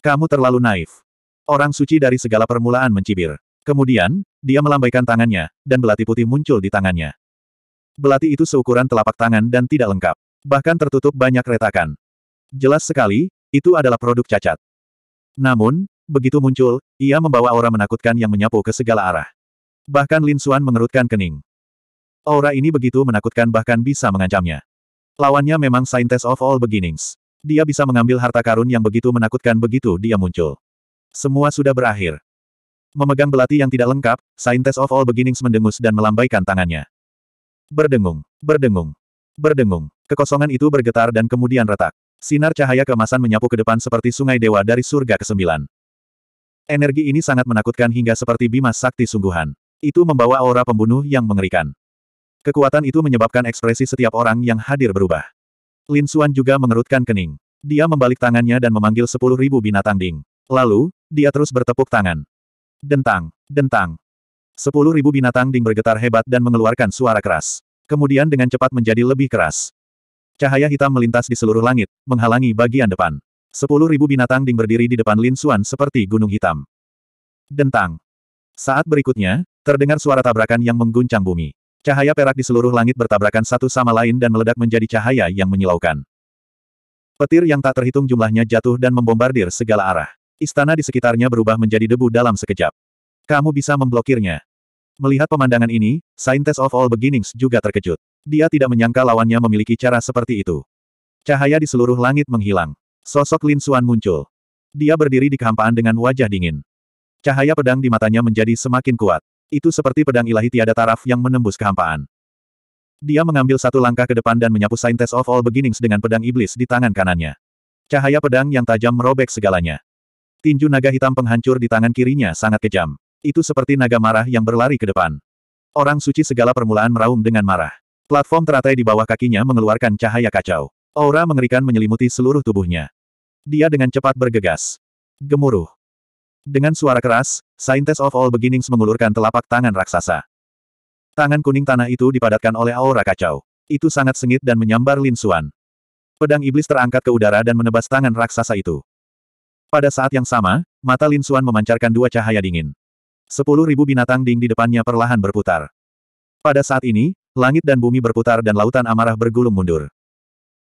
Kamu terlalu naif. Orang suci dari segala permulaan mencibir. Kemudian, dia melambaikan tangannya, dan belati putih muncul di tangannya. Belati itu seukuran telapak tangan dan tidak lengkap. Bahkan tertutup banyak retakan. Jelas sekali, itu adalah produk cacat. Namun, begitu muncul, ia membawa aura menakutkan yang menyapu ke segala arah. Bahkan Lin Suan mengerutkan kening. Aura ini begitu menakutkan bahkan bisa mengancamnya. Lawannya memang Scientist of All Beginnings. Dia bisa mengambil harta karun yang begitu menakutkan begitu dia muncul. Semua sudah berakhir. Memegang belati yang tidak lengkap, Scientist of All Beginnings mendengus dan melambaikan tangannya. Berdengung, berdengung, berdengung. Kekosongan itu bergetar dan kemudian retak. Sinar cahaya kemasan menyapu ke depan seperti sungai dewa dari surga kesembilan. Energi ini sangat menakutkan hingga seperti bima sakti sungguhan. Itu membawa aura pembunuh yang mengerikan. Kekuatan itu menyebabkan ekspresi setiap orang yang hadir berubah. Lin Xuan juga mengerutkan kening. Dia membalik tangannya dan memanggil sepuluh ribu binatang ding. Lalu, dia terus bertepuk tangan. Dentang, dentang. Sepuluh ribu binatang ding bergetar hebat dan mengeluarkan suara keras. Kemudian dengan cepat menjadi lebih keras. Cahaya hitam melintas di seluruh langit, menghalangi bagian depan. Sepuluh ribu binatang ding berdiri di depan Lin Xuan seperti gunung hitam. Dentang. Saat berikutnya, terdengar suara tabrakan yang mengguncang bumi. Cahaya perak di seluruh langit bertabrakan satu sama lain dan meledak menjadi cahaya yang menyilaukan. Petir yang tak terhitung jumlahnya jatuh dan membombardir segala arah. Istana di sekitarnya berubah menjadi debu dalam sekejap. Kamu bisa memblokirnya. Melihat pemandangan ini, Saintes of All Beginnings juga terkejut. Dia tidak menyangka lawannya memiliki cara seperti itu. Cahaya di seluruh langit menghilang. Sosok Lin Xuan muncul. Dia berdiri di kehampaan dengan wajah dingin. Cahaya pedang di matanya menjadi semakin kuat. Itu seperti pedang ilahi tiada taraf yang menembus kehampaan. Dia mengambil satu langkah ke depan dan menyapu Saintes of All Beginnings dengan pedang iblis di tangan kanannya. Cahaya pedang yang tajam merobek segalanya. Tinju naga hitam penghancur di tangan kirinya sangat kejam. Itu seperti naga marah yang berlari ke depan. Orang suci segala permulaan meraung dengan marah. Platform teratai di bawah kakinya mengeluarkan cahaya kacau. Aura mengerikan menyelimuti seluruh tubuhnya. Dia dengan cepat bergegas. Gemuruh. Dengan suara keras, Scientist of All Beginnings mengulurkan telapak tangan raksasa. Tangan kuning tanah itu dipadatkan oleh aura kacau. Itu sangat sengit dan menyambar Lin Xuan. Pedang iblis terangkat ke udara dan menebas tangan raksasa itu. Pada saat yang sama, mata Lin Xuan memancarkan dua cahaya dingin. Sepuluh ribu binatang ding di depannya perlahan berputar. Pada saat ini, langit dan bumi berputar dan lautan amarah bergulung mundur.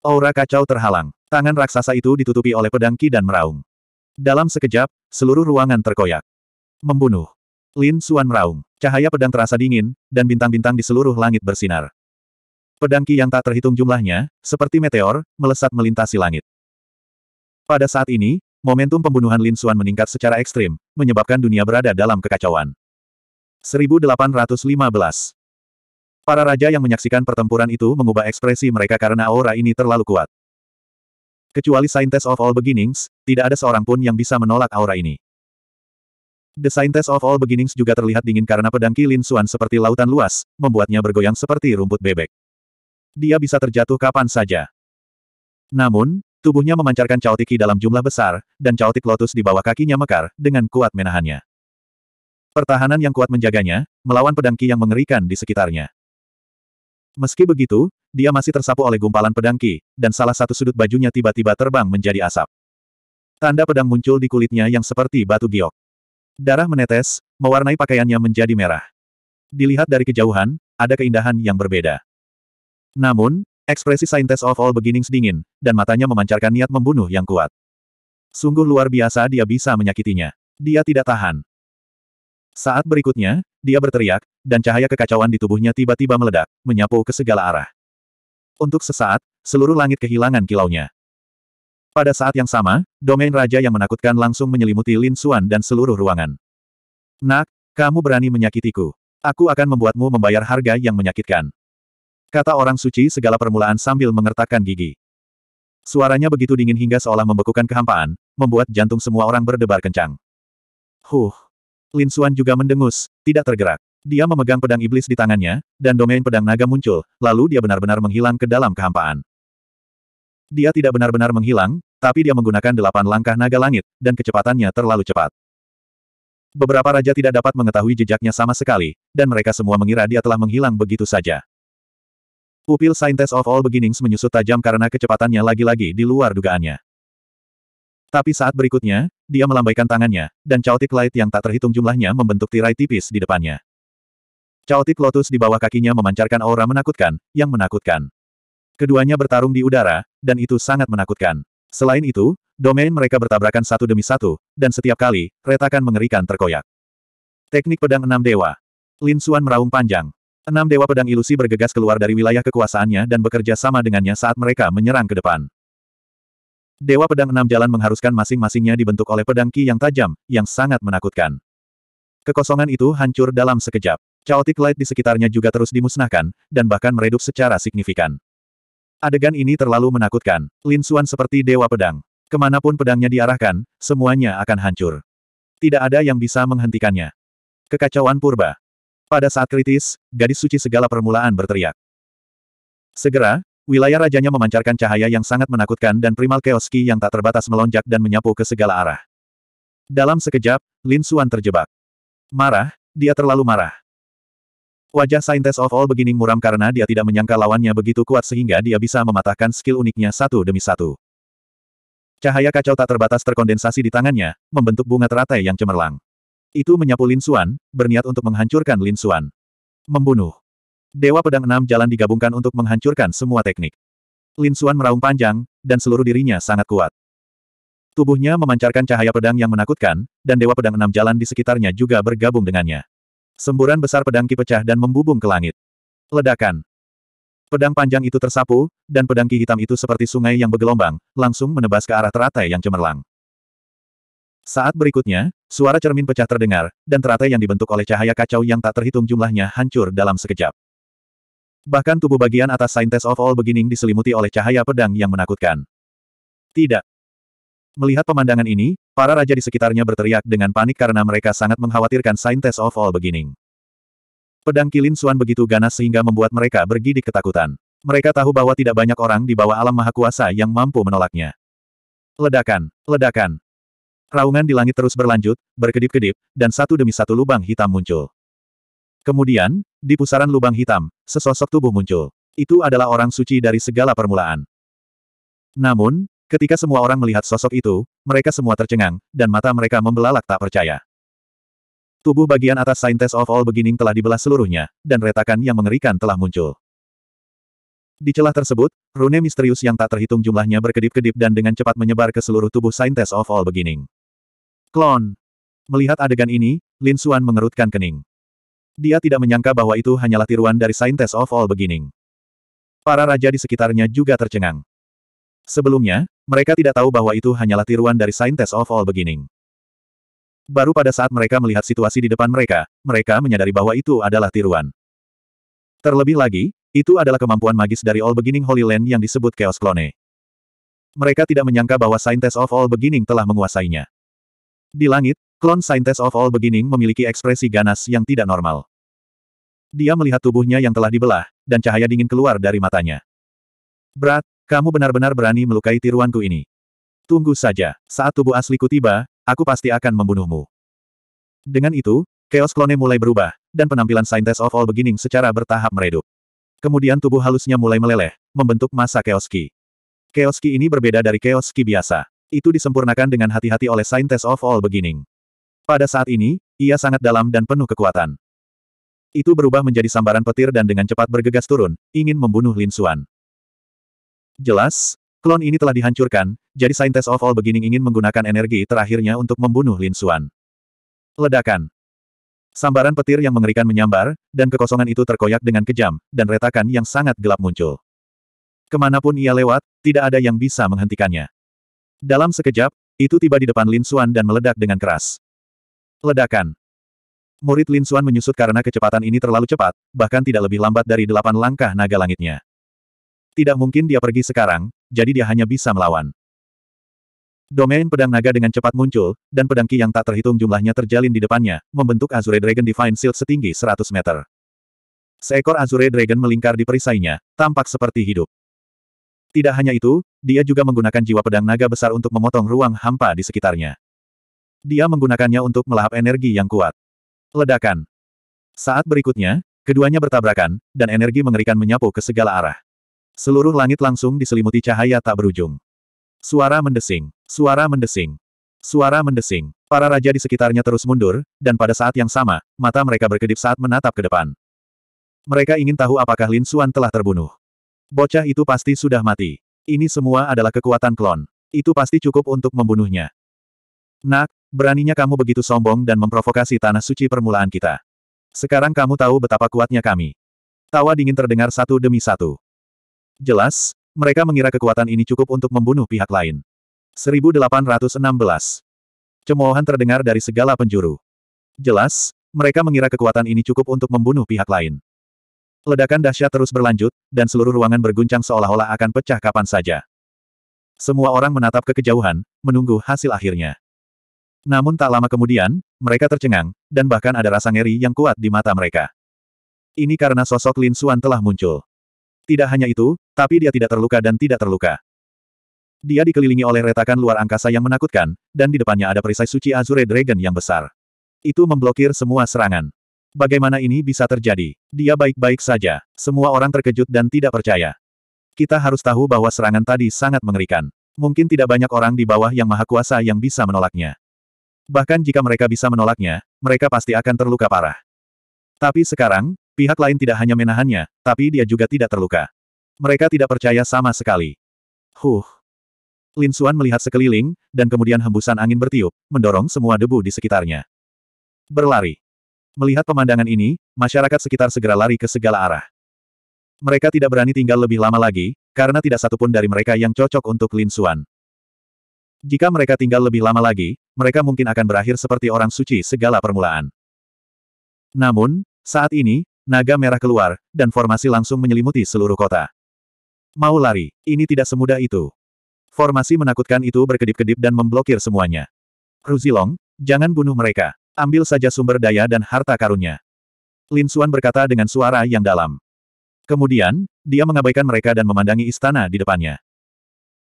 Aura kacau terhalang. Tangan raksasa itu ditutupi oleh pedang ki dan meraung. Dalam sekejap, seluruh ruangan terkoyak. Membunuh. Lin Xuan meraung. Cahaya pedang terasa dingin, dan bintang-bintang di seluruh langit bersinar. Pedang ki yang tak terhitung jumlahnya, seperti meteor, melesat melintasi langit. Pada saat ini, momentum pembunuhan Lin Xuan meningkat secara ekstrim, menyebabkan dunia berada dalam kekacauan. 1815 Para raja yang menyaksikan pertempuran itu mengubah ekspresi mereka karena aura ini terlalu kuat. Kecuali Scientist of All Beginnings, tidak ada seorang pun yang bisa menolak aura ini. The Scientist of All Beginnings juga terlihat dingin karena pedang Lin Xuan seperti lautan luas, membuatnya bergoyang seperti rumput bebek. Dia bisa terjatuh kapan saja. Namun, Tubuhnya memancarkan caotiki dalam jumlah besar, dan caotik lotus di bawah kakinya mekar, dengan kuat menahannya. Pertahanan yang kuat menjaganya, melawan pedangki yang mengerikan di sekitarnya. Meski begitu, dia masih tersapu oleh gumpalan pedangki, dan salah satu sudut bajunya tiba-tiba terbang menjadi asap. Tanda pedang muncul di kulitnya yang seperti batu giok. Darah menetes, mewarnai pakaiannya menjadi merah. Dilihat dari kejauhan, ada keindahan yang berbeda. Namun, Ekspresi Saintess of All Beginnings dingin, dan matanya memancarkan niat membunuh yang kuat. Sungguh luar biasa dia bisa menyakitinya. Dia tidak tahan. Saat berikutnya, dia berteriak, dan cahaya kekacauan di tubuhnya tiba-tiba meledak, menyapu ke segala arah. Untuk sesaat, seluruh langit kehilangan kilaunya. Pada saat yang sama, domain raja yang menakutkan langsung menyelimuti Lin Xuan dan seluruh ruangan. Nak, kamu berani menyakitiku. Aku akan membuatmu membayar harga yang menyakitkan. Kata orang suci segala permulaan sambil mengertakkan gigi. Suaranya begitu dingin hingga seolah membekukan kehampaan, membuat jantung semua orang berdebar kencang. Huh. Lin Xuan juga mendengus, tidak tergerak. Dia memegang pedang iblis di tangannya, dan domain pedang naga muncul, lalu dia benar-benar menghilang ke dalam kehampaan. Dia tidak benar-benar menghilang, tapi dia menggunakan delapan langkah naga langit, dan kecepatannya terlalu cepat. Beberapa raja tidak dapat mengetahui jejaknya sama sekali, dan mereka semua mengira dia telah menghilang begitu saja. Pupil Scientist of All Beginnings menyusut tajam karena kecepatannya lagi-lagi di luar dugaannya. Tapi saat berikutnya, dia melambaikan tangannya, dan Chaotic Light yang tak terhitung jumlahnya membentuk tirai tipis di depannya. Chaotic Lotus di bawah kakinya memancarkan aura menakutkan, yang menakutkan. Keduanya bertarung di udara, dan itu sangat menakutkan. Selain itu, domain mereka bertabrakan satu demi satu, dan setiap kali, retakan mengerikan terkoyak. Teknik pedang enam dewa. Lin Xuan meraung panjang. Enam dewa pedang ilusi bergegas keluar dari wilayah kekuasaannya dan bekerja sama dengannya saat mereka menyerang ke depan. Dewa pedang enam jalan mengharuskan masing-masingnya dibentuk oleh pedang ki yang tajam, yang sangat menakutkan. Kekosongan itu hancur dalam sekejap. Chaotic light di sekitarnya juga terus dimusnahkan, dan bahkan meredup secara signifikan. Adegan ini terlalu menakutkan. Lin Xuan seperti dewa pedang. Kemanapun pedangnya diarahkan, semuanya akan hancur. Tidak ada yang bisa menghentikannya. Kekacauan purba. Pada saat kritis, gadis suci segala permulaan berteriak. Segera, wilayah rajanya memancarkan cahaya yang sangat menakutkan dan primal keoski yang tak terbatas melonjak dan menyapu ke segala arah. Dalam sekejap, Lin Suan terjebak. Marah, dia terlalu marah. Wajah Saintes of All Beginning muram karena dia tidak menyangka lawannya begitu kuat sehingga dia bisa mematahkan skill uniknya satu demi satu. Cahaya kacau tak terbatas terkondensasi di tangannya, membentuk bunga teratai yang cemerlang. Itu menyapu Lin Xuan, berniat untuk menghancurkan Lin Xuan. Membunuh. Dewa Pedang Enam Jalan digabungkan untuk menghancurkan semua teknik. Lin Xuan meraung panjang, dan seluruh dirinya sangat kuat. Tubuhnya memancarkan cahaya pedang yang menakutkan, dan Dewa Pedang Enam Jalan di sekitarnya juga bergabung dengannya. Semburan besar pedang Ki pecah dan membubung ke langit. Ledakan. Pedang panjang itu tersapu, dan pedang Ki hitam itu seperti sungai yang bergelombang, langsung menebas ke arah teratai yang cemerlang. Saat berikutnya, suara cermin pecah terdengar, dan teratai yang dibentuk oleh cahaya kacau yang tak terhitung jumlahnya hancur dalam sekejap. Bahkan tubuh bagian atas Scientist of All Beginning diselimuti oleh cahaya pedang yang menakutkan. Tidak. Melihat pemandangan ini, para raja di sekitarnya berteriak dengan panik karena mereka sangat mengkhawatirkan Scientist of All Beginning. Pedang kilin Suan begitu ganas sehingga membuat mereka bergidik ketakutan. Mereka tahu bahwa tidak banyak orang di bawah alam maha kuasa yang mampu menolaknya. Ledakan, ledakan, Raungan di langit terus berlanjut, berkedip-kedip, dan satu demi satu lubang hitam muncul. Kemudian, di pusaran lubang hitam, sesosok tubuh muncul. Itu adalah orang suci dari segala permulaan. Namun, ketika semua orang melihat sosok itu, mereka semua tercengang, dan mata mereka membelalak tak percaya. Tubuh bagian atas Saintes of All Beginning telah dibelah seluruhnya, dan retakan yang mengerikan telah muncul. Di celah tersebut, rune misterius yang tak terhitung jumlahnya berkedip-kedip dan dengan cepat menyebar ke seluruh tubuh Saintes of All Beginning. Klon. Melihat adegan ini, Lin Xuan mengerutkan kening. Dia tidak menyangka bahwa itu hanyalah tiruan dari Scientist of All Beginning. Para raja di sekitarnya juga tercengang. Sebelumnya, mereka tidak tahu bahwa itu hanyalah tiruan dari Scientist of All Beginning. Baru pada saat mereka melihat situasi di depan mereka, mereka menyadari bahwa itu adalah tiruan. Terlebih lagi, itu adalah kemampuan magis dari All Beginning Holy Land yang disebut Chaos Clone. Mereka tidak menyangka bahwa Scientist of All Beginning telah menguasainya. Di langit, klon Scientist of All Beginning memiliki ekspresi ganas yang tidak normal. Dia melihat tubuhnya yang telah dibelah, dan cahaya dingin keluar dari matanya. Berat, kamu benar-benar berani melukai tiruanku ini. Tunggu saja, saat tubuh asliku tiba, aku pasti akan membunuhmu. Dengan itu, chaos klone mulai berubah, dan penampilan Scientist of All Beginning secara bertahap meredup. Kemudian tubuh halusnya mulai meleleh, membentuk masa chaos ki. ini berbeda dari chaos ki biasa. Itu disempurnakan dengan hati-hati oleh Scientist of All Beginning. Pada saat ini, ia sangat dalam dan penuh kekuatan. Itu berubah menjadi sambaran petir dan dengan cepat bergegas turun, ingin membunuh Lin Xuan. Jelas, klon ini telah dihancurkan, jadi Scientist of All Beginning ingin menggunakan energi terakhirnya untuk membunuh Lin Xuan. Ledakan. Sambaran petir yang mengerikan menyambar, dan kekosongan itu terkoyak dengan kejam, dan retakan yang sangat gelap muncul. Kemanapun ia lewat, tidak ada yang bisa menghentikannya. Dalam sekejap, itu tiba di depan Lin Xuan dan meledak dengan keras. Ledakan. Murid Lin Xuan menyusut karena kecepatan ini terlalu cepat, bahkan tidak lebih lambat dari delapan langkah naga langitnya. Tidak mungkin dia pergi sekarang, jadi dia hanya bisa melawan. Domain pedang naga dengan cepat muncul, dan pedang ki yang tak terhitung jumlahnya terjalin di depannya, membentuk Azure Dragon Divine Shield setinggi 100 meter. Seekor Azure Dragon melingkar di perisainya, tampak seperti hidup. Tidak hanya itu, dia juga menggunakan jiwa pedang naga besar untuk memotong ruang hampa di sekitarnya. Dia menggunakannya untuk melahap energi yang kuat. Ledakan. Saat berikutnya, keduanya bertabrakan, dan energi mengerikan menyapu ke segala arah. Seluruh langit langsung diselimuti cahaya tak berujung. Suara mendesing. Suara mendesing. Suara mendesing. Para raja di sekitarnya terus mundur, dan pada saat yang sama, mata mereka berkedip saat menatap ke depan. Mereka ingin tahu apakah Lin Xuan telah terbunuh. Bocah itu pasti sudah mati. Ini semua adalah kekuatan klon. Itu pasti cukup untuk membunuhnya. Nak, beraninya kamu begitu sombong dan memprovokasi tanah suci permulaan kita. Sekarang kamu tahu betapa kuatnya kami. Tawa dingin terdengar satu demi satu. Jelas, mereka mengira kekuatan ini cukup untuk membunuh pihak lain. 1816. Cemoohan terdengar dari segala penjuru. Jelas, mereka mengira kekuatan ini cukup untuk membunuh pihak lain. Ledakan dahsyat terus berlanjut, dan seluruh ruangan berguncang seolah-olah akan pecah kapan saja. Semua orang menatap ke kejauhan, menunggu hasil akhirnya. Namun tak lama kemudian, mereka tercengang, dan bahkan ada rasa ngeri yang kuat di mata mereka. Ini karena sosok Lin Xuan telah muncul. Tidak hanya itu, tapi dia tidak terluka dan tidak terluka. Dia dikelilingi oleh retakan luar angkasa yang menakutkan, dan di depannya ada perisai suci Azure Dragon yang besar. Itu memblokir semua serangan. Bagaimana ini bisa terjadi? Dia baik-baik saja. Semua orang terkejut dan tidak percaya. Kita harus tahu bahwa serangan tadi sangat mengerikan. Mungkin tidak banyak orang di bawah yang maha kuasa yang bisa menolaknya. Bahkan jika mereka bisa menolaknya, mereka pasti akan terluka parah. Tapi sekarang, pihak lain tidak hanya menahannya, tapi dia juga tidak terluka. Mereka tidak percaya sama sekali. Huh. Lin Xuan melihat sekeliling, dan kemudian hembusan angin bertiup, mendorong semua debu di sekitarnya. Berlari. Melihat pemandangan ini, masyarakat sekitar segera lari ke segala arah. Mereka tidak berani tinggal lebih lama lagi, karena tidak satupun dari mereka yang cocok untuk Lin Xuan. Jika mereka tinggal lebih lama lagi, mereka mungkin akan berakhir seperti orang suci segala permulaan. Namun, saat ini, naga merah keluar, dan formasi langsung menyelimuti seluruh kota. Mau lari, ini tidak semudah itu. Formasi menakutkan itu berkedip-kedip dan memblokir semuanya. Ruzilong, jangan bunuh mereka. Ambil saja sumber daya dan harta karunnya. Lin Xuan berkata dengan suara yang dalam. Kemudian, dia mengabaikan mereka dan memandangi istana di depannya.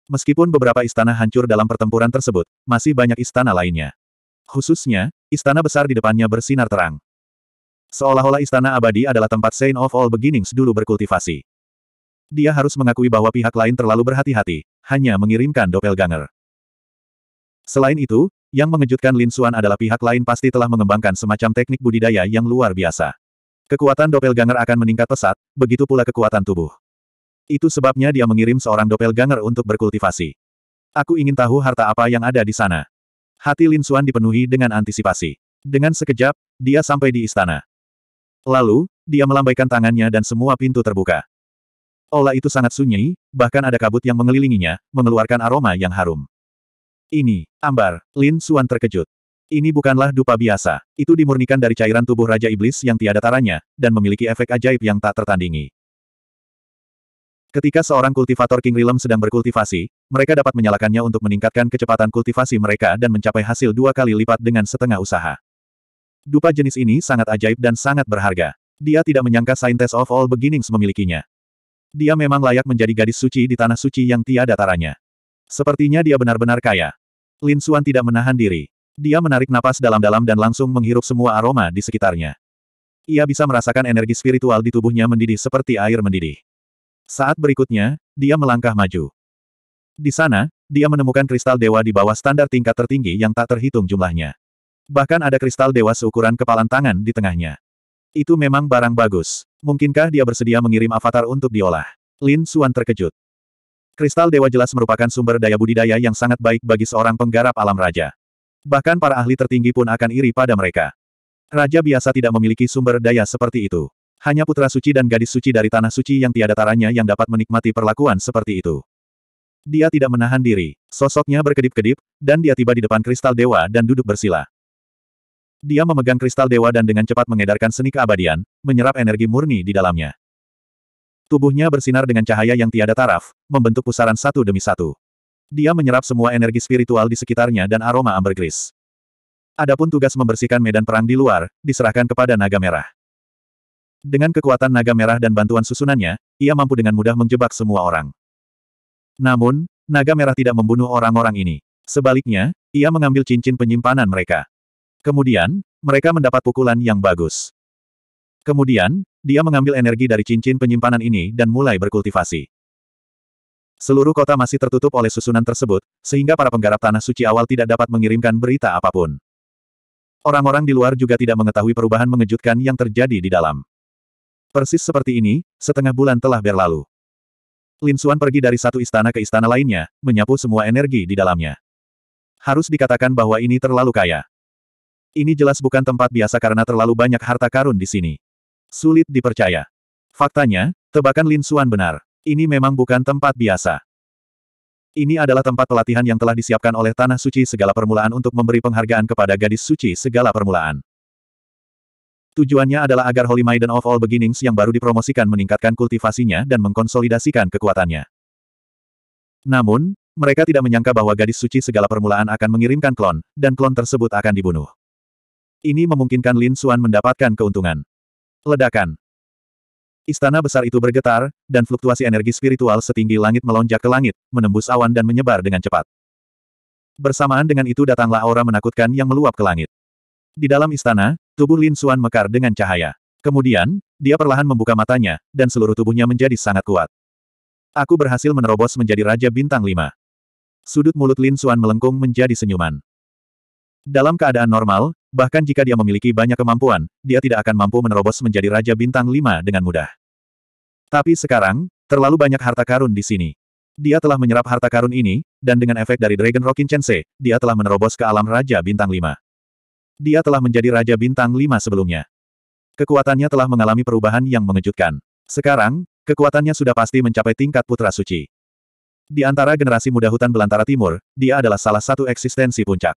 Meskipun beberapa istana hancur dalam pertempuran tersebut, masih banyak istana lainnya. Khususnya, istana besar di depannya bersinar terang. Seolah-olah istana abadi adalah tempat Saint of All Beginnings dulu berkultivasi. Dia harus mengakui bahwa pihak lain terlalu berhati-hati, hanya mengirimkan doppelganger. Selain itu, yang mengejutkan Lin Xuan adalah pihak lain pasti telah mengembangkan semacam teknik budidaya yang luar biasa. Kekuatan doppelganger akan meningkat pesat, begitu pula kekuatan tubuh. Itu sebabnya dia mengirim seorang doppelganger untuk berkultivasi. Aku ingin tahu harta apa yang ada di sana. Hati Lin Xuan dipenuhi dengan antisipasi. Dengan sekejap, dia sampai di istana. Lalu, dia melambaikan tangannya dan semua pintu terbuka. Ola itu sangat sunyi, bahkan ada kabut yang mengelilinginya, mengeluarkan aroma yang harum. Ini, ambar, Lin Suan terkejut. Ini bukanlah dupa biasa, itu dimurnikan dari cairan tubuh Raja Iblis yang tiada taranya, dan memiliki efek ajaib yang tak tertandingi. Ketika seorang kultivator King Realm sedang berkultivasi, mereka dapat menyalakannya untuk meningkatkan kecepatan kultivasi mereka dan mencapai hasil dua kali lipat dengan setengah usaha. Dupa jenis ini sangat ajaib dan sangat berharga. Dia tidak menyangka Scientist of All Beginnings memilikinya. Dia memang layak menjadi gadis suci di tanah suci yang tiada taranya. Sepertinya dia benar-benar kaya. Lin Suan tidak menahan diri. Dia menarik napas dalam-dalam dan langsung menghirup semua aroma di sekitarnya. Ia bisa merasakan energi spiritual di tubuhnya mendidih seperti air mendidih. Saat berikutnya, dia melangkah maju. Di sana, dia menemukan kristal dewa di bawah standar tingkat tertinggi yang tak terhitung jumlahnya. Bahkan ada kristal dewa seukuran kepalan tangan di tengahnya. Itu memang barang bagus. Mungkinkah dia bersedia mengirim avatar untuk diolah? Lin Suan terkejut. Kristal Dewa jelas merupakan sumber daya budidaya yang sangat baik bagi seorang penggarap alam raja. Bahkan para ahli tertinggi pun akan iri pada mereka. Raja biasa tidak memiliki sumber daya seperti itu. Hanya putra suci dan gadis suci dari tanah suci yang tiada taranya yang dapat menikmati perlakuan seperti itu. Dia tidak menahan diri, sosoknya berkedip-kedip, dan dia tiba di depan kristal dewa dan duduk bersila. Dia memegang kristal dewa dan dengan cepat mengedarkan seni keabadian, menyerap energi murni di dalamnya. Tubuhnya bersinar dengan cahaya yang tiada taraf, membentuk pusaran satu demi satu. Dia menyerap semua energi spiritual di sekitarnya dan aroma ambergris. Adapun tugas membersihkan medan perang di luar, diserahkan kepada naga merah. Dengan kekuatan naga merah dan bantuan susunannya, ia mampu dengan mudah menjebak semua orang. Namun, naga merah tidak membunuh orang-orang ini. Sebaliknya, ia mengambil cincin penyimpanan mereka. Kemudian, mereka mendapat pukulan yang bagus. Kemudian, dia mengambil energi dari cincin penyimpanan ini dan mulai berkultivasi. Seluruh kota masih tertutup oleh susunan tersebut, sehingga para penggarap tanah suci awal tidak dapat mengirimkan berita apapun. Orang-orang di luar juga tidak mengetahui perubahan mengejutkan yang terjadi di dalam. Persis seperti ini, setengah bulan telah berlalu. Lin Xuan pergi dari satu istana ke istana lainnya, menyapu semua energi di dalamnya. Harus dikatakan bahwa ini terlalu kaya. Ini jelas bukan tempat biasa karena terlalu banyak harta karun di sini. Sulit dipercaya. Faktanya, tebakan Lin Suan benar. Ini memang bukan tempat biasa. Ini adalah tempat pelatihan yang telah disiapkan oleh Tanah Suci segala permulaan untuk memberi penghargaan kepada gadis suci segala permulaan. Tujuannya adalah agar Holy Maiden of All Beginnings yang baru dipromosikan meningkatkan kultivasinya dan mengkonsolidasikan kekuatannya. Namun, mereka tidak menyangka bahwa gadis suci segala permulaan akan mengirimkan klon, dan klon tersebut akan dibunuh. Ini memungkinkan Lin Suan mendapatkan keuntungan. Ledakan. Istana besar itu bergetar, dan fluktuasi energi spiritual setinggi langit melonjak ke langit, menembus awan dan menyebar dengan cepat. Bersamaan dengan itu datanglah aura menakutkan yang meluap ke langit. Di dalam istana, tubuh Lin Suan mekar dengan cahaya. Kemudian, dia perlahan membuka matanya, dan seluruh tubuhnya menjadi sangat kuat. Aku berhasil menerobos menjadi Raja Bintang Lima. Sudut mulut Lin Suan melengkung menjadi senyuman. Dalam keadaan normal, Bahkan jika dia memiliki banyak kemampuan, dia tidak akan mampu menerobos menjadi Raja Bintang 5 dengan mudah. Tapi sekarang, terlalu banyak harta karun di sini. Dia telah menyerap harta karun ini, dan dengan efek dari Dragon Rockin Chensei, dia telah menerobos ke alam Raja Bintang 5. Dia telah menjadi Raja Bintang 5 sebelumnya. Kekuatannya telah mengalami perubahan yang mengejutkan. Sekarang, kekuatannya sudah pasti mencapai tingkat Putra Suci. Di antara generasi muda hutan belantara timur, dia adalah salah satu eksistensi puncak.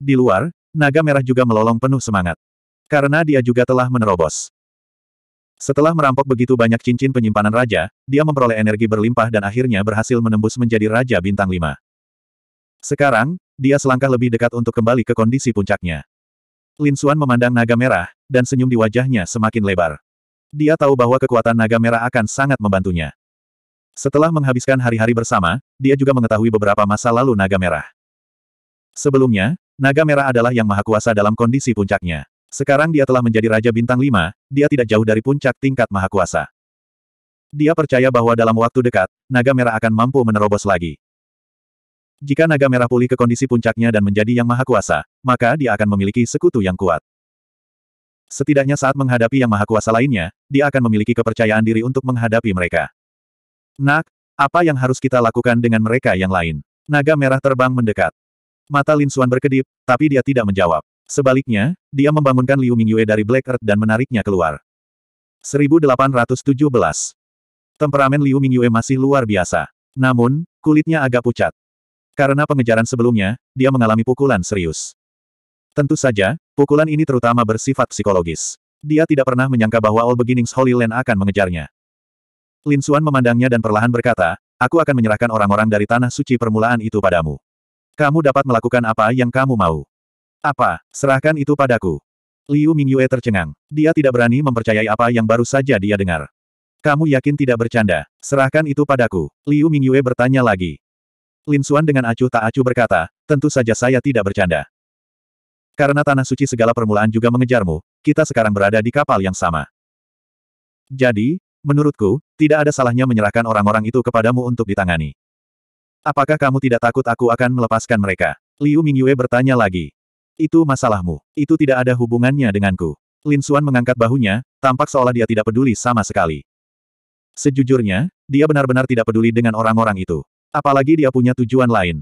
Di luar, Naga merah juga melolong penuh semangat. Karena dia juga telah menerobos. Setelah merampok begitu banyak cincin penyimpanan raja, dia memperoleh energi berlimpah dan akhirnya berhasil menembus menjadi raja bintang 5. Sekarang, dia selangkah lebih dekat untuk kembali ke kondisi puncaknya. Lin Suan memandang naga merah, dan senyum di wajahnya semakin lebar. Dia tahu bahwa kekuatan naga merah akan sangat membantunya. Setelah menghabiskan hari-hari bersama, dia juga mengetahui beberapa masa lalu naga merah. Sebelumnya, Naga Merah adalah yang maha kuasa dalam kondisi puncaknya. Sekarang dia telah menjadi Raja Bintang 5, dia tidak jauh dari puncak tingkat maha kuasa. Dia percaya bahwa dalam waktu dekat, Naga Merah akan mampu menerobos lagi. Jika Naga Merah pulih ke kondisi puncaknya dan menjadi yang maha kuasa, maka dia akan memiliki sekutu yang kuat. Setidaknya saat menghadapi yang maha kuasa lainnya, dia akan memiliki kepercayaan diri untuk menghadapi mereka. Nak, apa yang harus kita lakukan dengan mereka yang lain? Naga Merah terbang mendekat. Mata Lin Xuan berkedip, tapi dia tidak menjawab. Sebaliknya, dia membangunkan Liu Mingyue dari Black Earth dan menariknya keluar. 1817. Temperamen Liu Mingyue masih luar biasa. Namun, kulitnya agak pucat. Karena pengejaran sebelumnya, dia mengalami pukulan serius. Tentu saja, pukulan ini terutama bersifat psikologis. Dia tidak pernah menyangka bahwa All Beginnings Holy Land akan mengejarnya. Lin Xuan memandangnya dan perlahan berkata, Aku akan menyerahkan orang-orang dari tanah suci permulaan itu padamu. Kamu dapat melakukan apa yang kamu mau. Apa? Serahkan itu padaku. Liu Mingyue tercengang. Dia tidak berani mempercayai apa yang baru saja dia dengar. Kamu yakin tidak bercanda? Serahkan itu padaku. Liu Mingyue bertanya lagi. Lin Xuan dengan acuh tak acuh berkata, tentu saja saya tidak bercanda. Karena tanah suci segala permulaan juga mengejarmu, kita sekarang berada di kapal yang sama. Jadi, menurutku, tidak ada salahnya menyerahkan orang-orang itu kepadamu untuk ditangani. Apakah kamu tidak takut aku akan melepaskan mereka? Liu Mingyue bertanya lagi. Itu masalahmu. Itu tidak ada hubungannya denganku. Lin Xuan mengangkat bahunya, tampak seolah dia tidak peduli sama sekali. Sejujurnya, dia benar-benar tidak peduli dengan orang-orang itu. Apalagi dia punya tujuan lain.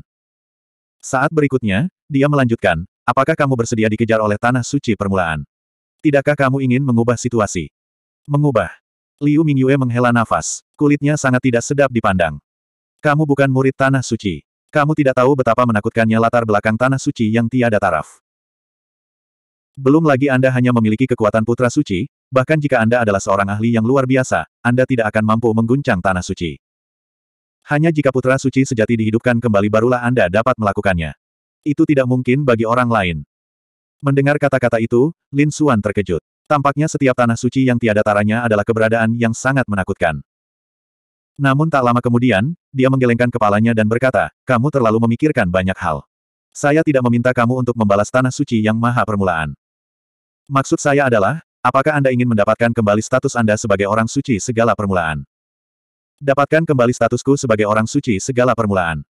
Saat berikutnya, dia melanjutkan, apakah kamu bersedia dikejar oleh tanah suci permulaan? Tidakkah kamu ingin mengubah situasi? Mengubah. Liu Mingyue menghela nafas. Kulitnya sangat tidak sedap dipandang. Kamu bukan murid Tanah Suci. Kamu tidak tahu betapa menakutkannya latar belakang Tanah Suci yang tiada taraf. Belum lagi Anda hanya memiliki kekuatan Putra Suci, bahkan jika Anda adalah seorang ahli yang luar biasa, Anda tidak akan mampu mengguncang Tanah Suci. Hanya jika Putra Suci sejati dihidupkan kembali barulah Anda dapat melakukannya. Itu tidak mungkin bagi orang lain. Mendengar kata-kata itu, Lin Xuan terkejut. Tampaknya setiap tanah suci yang tiada taranya adalah keberadaan yang sangat menakutkan. Namun tak lama kemudian, dia menggelengkan kepalanya dan berkata, kamu terlalu memikirkan banyak hal. Saya tidak meminta kamu untuk membalas tanah suci yang maha permulaan. Maksud saya adalah, apakah Anda ingin mendapatkan kembali status Anda sebagai orang suci segala permulaan? Dapatkan kembali statusku sebagai orang suci segala permulaan.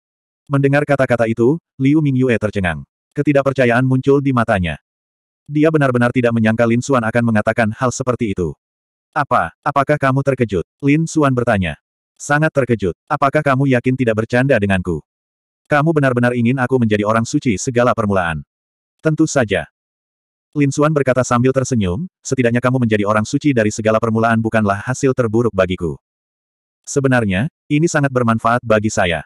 Mendengar kata-kata itu, Liu Mingyue tercengang. Ketidakpercayaan muncul di matanya. Dia benar-benar tidak menyangka Lin Xuan akan mengatakan hal seperti itu. Apa, apakah kamu terkejut? Lin Xuan bertanya. Sangat terkejut. Apakah kamu yakin tidak bercanda denganku? Kamu benar-benar ingin aku menjadi orang suci segala permulaan. Tentu saja. Lin Xuan berkata sambil tersenyum, setidaknya kamu menjadi orang suci dari segala permulaan bukanlah hasil terburuk bagiku. Sebenarnya, ini sangat bermanfaat bagi saya.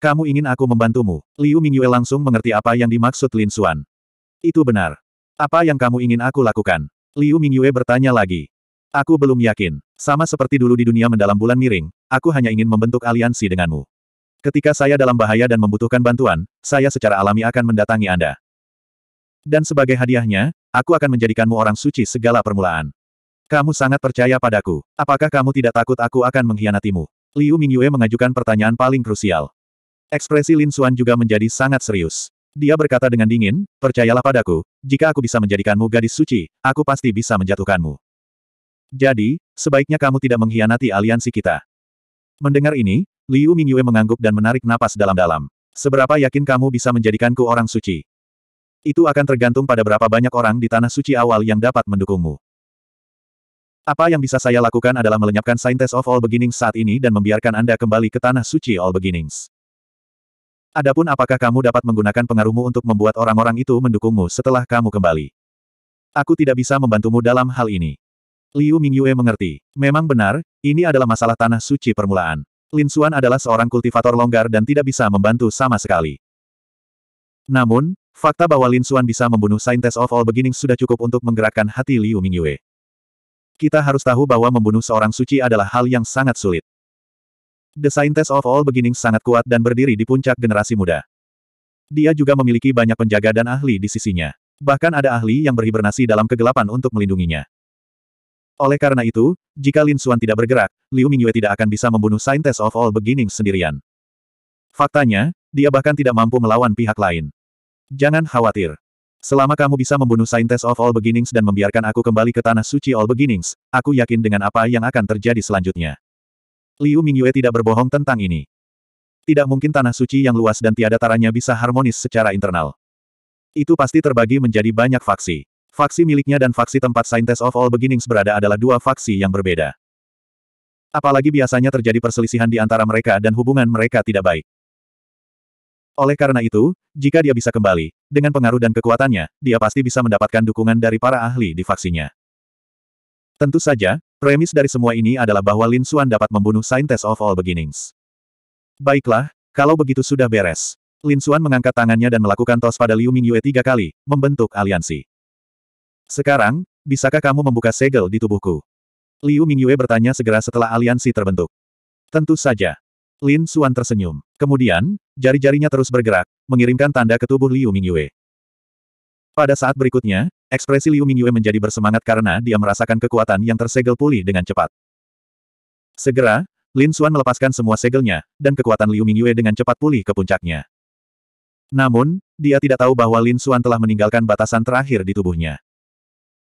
Kamu ingin aku membantumu? Liu Mingyue langsung mengerti apa yang dimaksud Lin Xuan. Itu benar. Apa yang kamu ingin aku lakukan? Liu Mingyue bertanya lagi. Aku belum yakin. Sama seperti dulu di dunia mendalam bulan miring, aku hanya ingin membentuk aliansi denganmu. Ketika saya dalam bahaya dan membutuhkan bantuan, saya secara alami akan mendatangi Anda. Dan sebagai hadiahnya, aku akan menjadikanmu orang suci segala permulaan. Kamu sangat percaya padaku. Apakah kamu tidak takut aku akan mengkhianatimu? Liu Mingyue mengajukan pertanyaan paling krusial. Ekspresi Lin Xuan juga menjadi sangat serius. Dia berkata dengan dingin, percayalah padaku, jika aku bisa menjadikanmu gadis suci, aku pasti bisa menjatuhkanmu. Jadi, sebaiknya kamu tidak mengkhianati aliansi kita. Mendengar ini, Liu Mingyue mengangguk dan menarik napas dalam-dalam. Seberapa yakin kamu bisa menjadikanku orang suci? Itu akan tergantung pada berapa banyak orang di tanah suci awal yang dapat mendukungmu. Apa yang bisa saya lakukan adalah melenyapkan Scientist of All Beginnings saat ini dan membiarkan Anda kembali ke tanah suci All Beginnings. Adapun apakah kamu dapat menggunakan pengaruhmu untuk membuat orang-orang itu mendukungmu setelah kamu kembali? Aku tidak bisa membantumu dalam hal ini. Liu Mingyue mengerti. Memang benar, ini adalah masalah tanah suci permulaan. Lin Xuan adalah seorang kultivator longgar dan tidak bisa membantu sama sekali. Namun, fakta bahwa Lin Xuan bisa membunuh Scientist of All Beginning sudah cukup untuk menggerakkan hati Liu Mingyue. Kita harus tahu bahwa membunuh seorang suci adalah hal yang sangat sulit. The Scientist of All Beginning sangat kuat dan berdiri di puncak generasi muda. Dia juga memiliki banyak penjaga dan ahli di sisinya. Bahkan ada ahli yang berhibernasi dalam kegelapan untuk melindunginya. Oleh karena itu, jika Lin Xuan tidak bergerak, Liu Mingyue tidak akan bisa membunuh Scientist of All Beginning sendirian. Faktanya, dia bahkan tidak mampu melawan pihak lain. Jangan khawatir. Selama kamu bisa membunuh Scientist of All Beginnings dan membiarkan aku kembali ke Tanah Suci All Beginnings, aku yakin dengan apa yang akan terjadi selanjutnya. Liu Mingyue tidak berbohong tentang ini. Tidak mungkin Tanah Suci yang luas dan tiada taranya bisa harmonis secara internal. Itu pasti terbagi menjadi banyak faksi. Faksi miliknya dan faksi tempat Saintes of All Beginnings berada adalah dua faksi yang berbeda. Apalagi biasanya terjadi perselisihan di antara mereka dan hubungan mereka tidak baik. Oleh karena itu, jika dia bisa kembali, dengan pengaruh dan kekuatannya, dia pasti bisa mendapatkan dukungan dari para ahli di faksinya. Tentu saja, premis dari semua ini adalah bahwa Lin Xuan dapat membunuh Saintes of All Beginnings. Baiklah, kalau begitu sudah beres. Lin Xuan mengangkat tangannya dan melakukan tos pada Liu Mingyue tiga kali, membentuk aliansi. Sekarang, bisakah kamu membuka segel di tubuhku? Liu Mingyue bertanya segera setelah aliansi terbentuk. Tentu saja. Lin Xuan tersenyum. Kemudian, jari-jarinya terus bergerak, mengirimkan tanda ke tubuh Liu Mingyue. Pada saat berikutnya, ekspresi Liu Mingyue menjadi bersemangat karena dia merasakan kekuatan yang tersegel pulih dengan cepat. Segera, Lin Xuan melepaskan semua segelnya, dan kekuatan Liu Mingyue dengan cepat pulih ke puncaknya. Namun, dia tidak tahu bahwa Lin Xuan telah meninggalkan batasan terakhir di tubuhnya.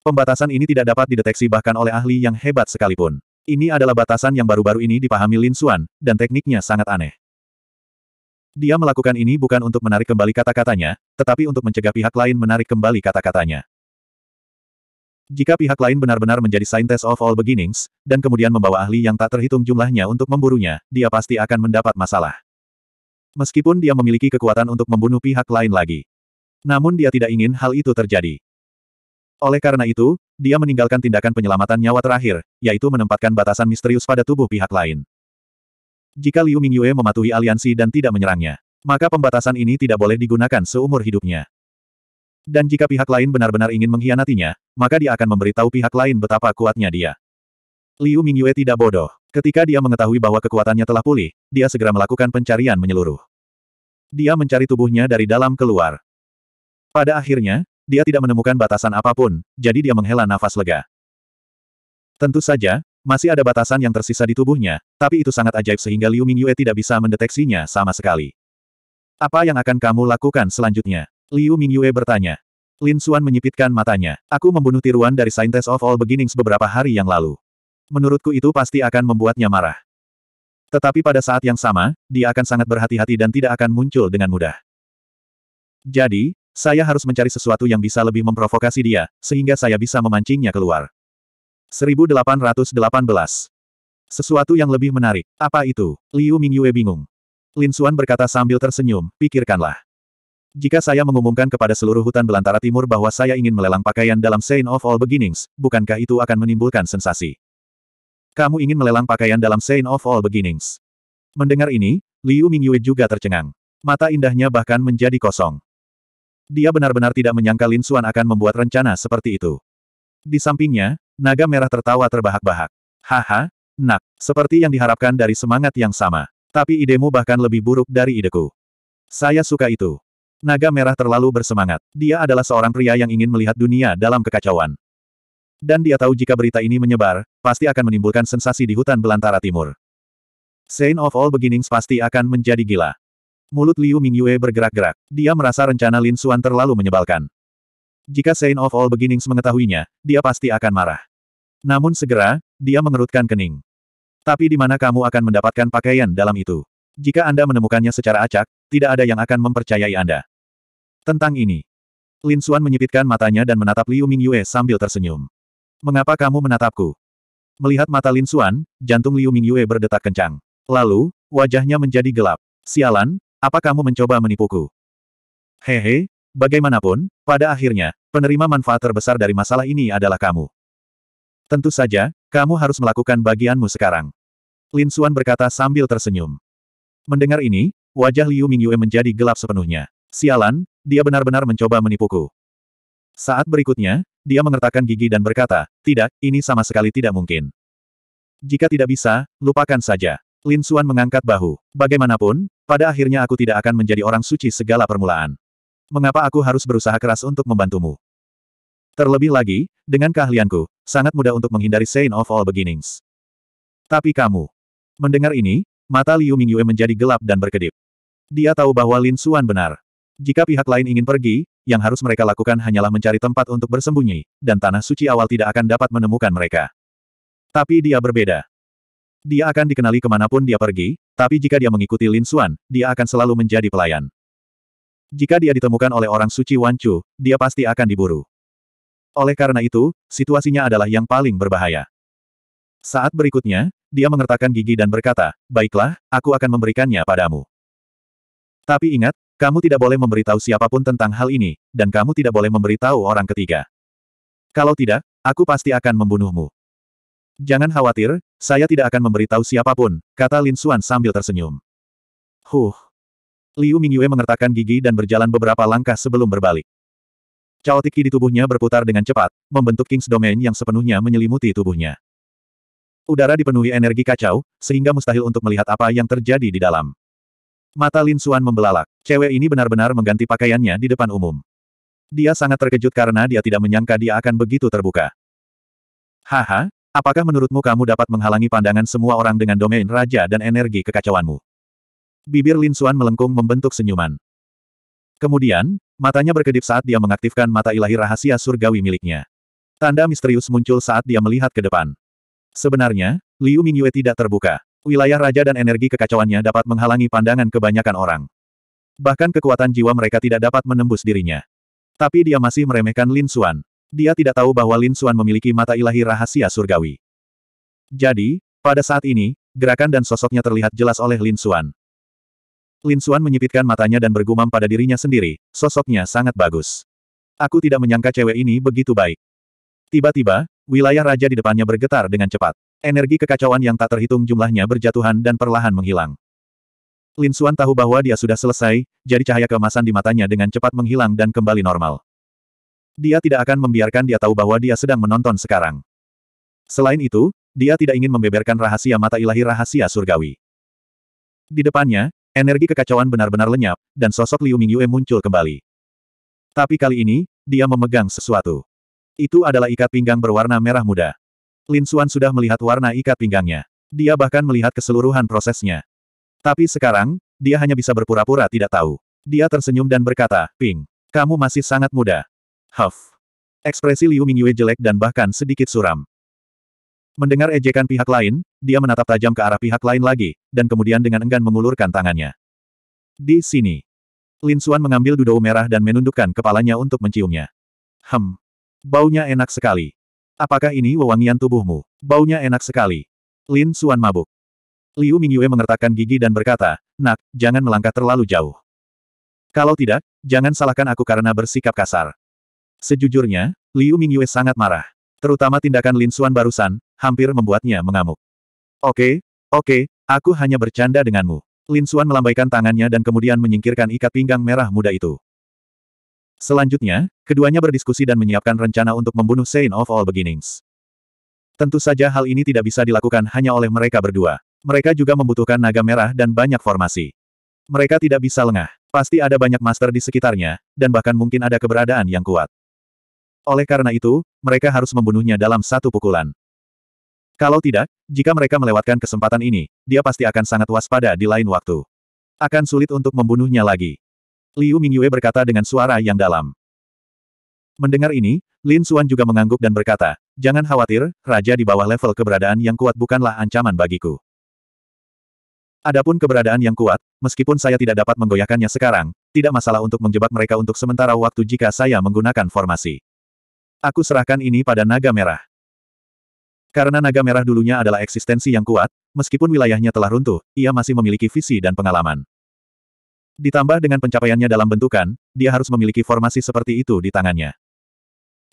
Pembatasan ini tidak dapat dideteksi bahkan oleh ahli yang hebat sekalipun. Ini adalah batasan yang baru-baru ini dipahami Lin Xuan, dan tekniknya sangat aneh. Dia melakukan ini bukan untuk menarik kembali kata-katanya, tetapi untuk mencegah pihak lain menarik kembali kata-katanya. Jika pihak lain benar-benar menjadi scientist of all beginnings, dan kemudian membawa ahli yang tak terhitung jumlahnya untuk memburunya, dia pasti akan mendapat masalah. Meskipun dia memiliki kekuatan untuk membunuh pihak lain lagi. Namun dia tidak ingin hal itu terjadi. Oleh karena itu, dia meninggalkan tindakan penyelamatan nyawa terakhir, yaitu menempatkan batasan misterius pada tubuh pihak lain. Jika Liu Mingyue mematuhi aliansi dan tidak menyerangnya, maka pembatasan ini tidak boleh digunakan seumur hidupnya. Dan jika pihak lain benar-benar ingin mengkhianatinya, maka dia akan memberitahu pihak lain betapa kuatnya dia. Liu Mingyue tidak bodoh. Ketika dia mengetahui bahwa kekuatannya telah pulih, dia segera melakukan pencarian menyeluruh. Dia mencari tubuhnya dari dalam keluar. Pada akhirnya, dia tidak menemukan batasan apapun, jadi dia menghela nafas lega. Tentu saja, masih ada batasan yang tersisa di tubuhnya, tapi itu sangat ajaib sehingga Liu Mingyue tidak bisa mendeteksinya sama sekali. Apa yang akan kamu lakukan selanjutnya? Liu Mingyue bertanya. Lin Xuan menyipitkan matanya. Aku membunuh tiruan dari Scientist of All Beginnings beberapa hari yang lalu. Menurutku itu pasti akan membuatnya marah. Tetapi pada saat yang sama, dia akan sangat berhati-hati dan tidak akan muncul dengan mudah. Jadi, saya harus mencari sesuatu yang bisa lebih memprovokasi dia, sehingga saya bisa memancingnya keluar. 1818. Sesuatu yang lebih menarik. Apa itu? Liu Mingyue bingung. Lin Xuan berkata sambil tersenyum, pikirkanlah. Jika saya mengumumkan kepada seluruh hutan belantara timur bahwa saya ingin melelang pakaian dalam Saint of All Beginnings, bukankah itu akan menimbulkan sensasi? Kamu ingin melelang pakaian dalam Saint of All Beginnings. Mendengar ini, Liu Mingyue juga tercengang. Mata indahnya bahkan menjadi kosong. Dia benar-benar tidak menyangka Lin Xuan akan membuat rencana seperti itu. Di sampingnya, naga merah tertawa terbahak-bahak. Haha, nak, seperti yang diharapkan dari semangat yang sama. Tapi idemu bahkan lebih buruk dari ideku. Saya suka itu. Naga merah terlalu bersemangat. Dia adalah seorang pria yang ingin melihat dunia dalam kekacauan. Dan dia tahu jika berita ini menyebar, pasti akan menimbulkan sensasi di hutan belantara timur. Saint of All Beginnings pasti akan menjadi gila. Mulut Liu Mingyue bergerak-gerak. Dia merasa rencana Lin Xuan terlalu menyebalkan. Jika Saint of All Beginnings mengetahuinya, dia pasti akan marah. Namun segera, dia mengerutkan kening. Tapi di mana kamu akan mendapatkan pakaian dalam itu? Jika Anda menemukannya secara acak, tidak ada yang akan mempercayai Anda. Tentang ini. Lin Xuan menyipitkan matanya dan menatap Liu Mingyue sambil tersenyum. Mengapa kamu menatapku? Melihat mata Lin Xuan, jantung Liu Mingyue berdetak kencang. Lalu, wajahnya menjadi gelap. Sialan, apa kamu mencoba menipuku? Hehe, bagaimanapun, pada akhirnya, penerima manfaat terbesar dari masalah ini adalah kamu. Tentu saja, kamu harus melakukan bagianmu sekarang. Lin Xuan berkata sambil tersenyum. Mendengar ini, wajah Liu Mingyue menjadi gelap sepenuhnya. Sialan, dia benar-benar mencoba menipuku. Saat berikutnya, dia mengertakkan gigi dan berkata, tidak, ini sama sekali tidak mungkin. Jika tidak bisa, lupakan saja. Lin Suan mengangkat bahu. Bagaimanapun, pada akhirnya aku tidak akan menjadi orang suci segala permulaan. Mengapa aku harus berusaha keras untuk membantumu? Terlebih lagi, dengan keahlianku, sangat mudah untuk menghindari Saint of All Beginnings. Tapi kamu. Mendengar ini, mata Liu Mingyue menjadi gelap dan berkedip. Dia tahu bahwa Lin Suan benar. Jika pihak lain ingin pergi, yang harus mereka lakukan hanyalah mencari tempat untuk bersembunyi, dan tanah suci awal tidak akan dapat menemukan mereka. Tapi dia berbeda. Dia akan dikenali kemanapun dia pergi, tapi jika dia mengikuti Lin Xuan, dia akan selalu menjadi pelayan. Jika dia ditemukan oleh orang suci Wan Chu, dia pasti akan diburu. Oleh karena itu, situasinya adalah yang paling berbahaya. Saat berikutnya, dia mengertakkan gigi dan berkata, Baiklah, aku akan memberikannya padamu. Tapi ingat, kamu tidak boleh memberitahu siapapun tentang hal ini, dan kamu tidak boleh memberitahu orang ketiga. Kalau tidak, aku pasti akan membunuhmu. Jangan khawatir, saya tidak akan memberitahu siapapun, kata Lin Xuan sambil tersenyum. Huh. Liu Mingyue mengertakkan gigi dan berjalan beberapa langkah sebelum berbalik. Chaotic tiki di tubuhnya berputar dengan cepat, membentuk King's Domain yang sepenuhnya menyelimuti tubuhnya. Udara dipenuhi energi kacau, sehingga mustahil untuk melihat apa yang terjadi di dalam. Mata Lin Xuan membelalak. Cewek ini benar-benar mengganti pakaiannya di depan umum. Dia sangat terkejut karena dia tidak menyangka dia akan begitu terbuka. Haha, Apakah menurutmu kamu dapat menghalangi pandangan semua orang dengan domain raja dan energi kekacauanmu? Bibir Lin Xuan melengkung membentuk senyuman. Kemudian, matanya berkedip saat dia mengaktifkan mata ilahi rahasia surgawi miliknya. Tanda misterius muncul saat dia melihat ke depan. Sebenarnya, Liu Mingyue tidak terbuka. Wilayah raja dan energi kekacauannya dapat menghalangi pandangan kebanyakan orang. Bahkan kekuatan jiwa mereka tidak dapat menembus dirinya. Tapi dia masih meremehkan Lin Xuan. Dia tidak tahu bahwa Lin Xuan memiliki mata ilahi rahasia surgawi. Jadi, pada saat ini, gerakan dan sosoknya terlihat jelas oleh Lin Xuan. Lin Xuan menyipitkan matanya dan bergumam pada dirinya sendiri, sosoknya sangat bagus. Aku tidak menyangka cewek ini begitu baik. Tiba-tiba, wilayah raja di depannya bergetar dengan cepat. Energi kekacauan yang tak terhitung jumlahnya berjatuhan dan perlahan menghilang. Lin Xuan tahu bahwa dia sudah selesai, jadi cahaya keemasan di matanya dengan cepat menghilang dan kembali normal. Dia tidak akan membiarkan dia tahu bahwa dia sedang menonton sekarang. Selain itu, dia tidak ingin membeberkan rahasia mata ilahi rahasia surgawi. Di depannya, energi kekacauan benar-benar lenyap, dan sosok Liu Mingyue muncul kembali. Tapi kali ini, dia memegang sesuatu. Itu adalah ikat pinggang berwarna merah muda. Lin Xuan sudah melihat warna ikat pinggangnya. Dia bahkan melihat keseluruhan prosesnya. Tapi sekarang, dia hanya bisa berpura-pura tidak tahu. Dia tersenyum dan berkata, Ping, kamu masih sangat muda. Huff. Ekspresi Liu Mingyue jelek dan bahkan sedikit suram. Mendengar ejekan pihak lain, dia menatap tajam ke arah pihak lain lagi, dan kemudian dengan enggan mengulurkan tangannya. Di sini. Lin Xuan mengambil dudou merah dan menundukkan kepalanya untuk menciumnya. Hem. Baunya enak sekali. Apakah ini wewangian tubuhmu? Baunya enak sekali. Lin Xuan mabuk. Liu Mingyue mengertakkan gigi dan berkata, Nak, jangan melangkah terlalu jauh. Kalau tidak, jangan salahkan aku karena bersikap kasar. Sejujurnya, Liu Mingyue sangat marah. Terutama tindakan Lin Xuan barusan, hampir membuatnya mengamuk. Oke, oke, aku hanya bercanda denganmu. Lin Xuan melambaikan tangannya dan kemudian menyingkirkan ikat pinggang merah muda itu. Selanjutnya, keduanya berdiskusi dan menyiapkan rencana untuk membunuh Saint of All Beginnings. Tentu saja hal ini tidak bisa dilakukan hanya oleh mereka berdua. Mereka juga membutuhkan naga merah dan banyak formasi. Mereka tidak bisa lengah. Pasti ada banyak master di sekitarnya, dan bahkan mungkin ada keberadaan yang kuat. Oleh karena itu, mereka harus membunuhnya dalam satu pukulan. Kalau tidak, jika mereka melewatkan kesempatan ini, dia pasti akan sangat waspada di lain waktu. Akan sulit untuk membunuhnya lagi. Liu Mingyue berkata dengan suara yang dalam. Mendengar ini, Lin Xuan juga mengangguk dan berkata, Jangan khawatir, raja di bawah level keberadaan yang kuat bukanlah ancaman bagiku. Adapun keberadaan yang kuat, meskipun saya tidak dapat menggoyahkannya sekarang, tidak masalah untuk menjebak mereka untuk sementara waktu jika saya menggunakan formasi. Aku serahkan ini pada naga merah. Karena naga merah dulunya adalah eksistensi yang kuat, meskipun wilayahnya telah runtuh, ia masih memiliki visi dan pengalaman. Ditambah dengan pencapaiannya dalam bentukan, dia harus memiliki formasi seperti itu di tangannya.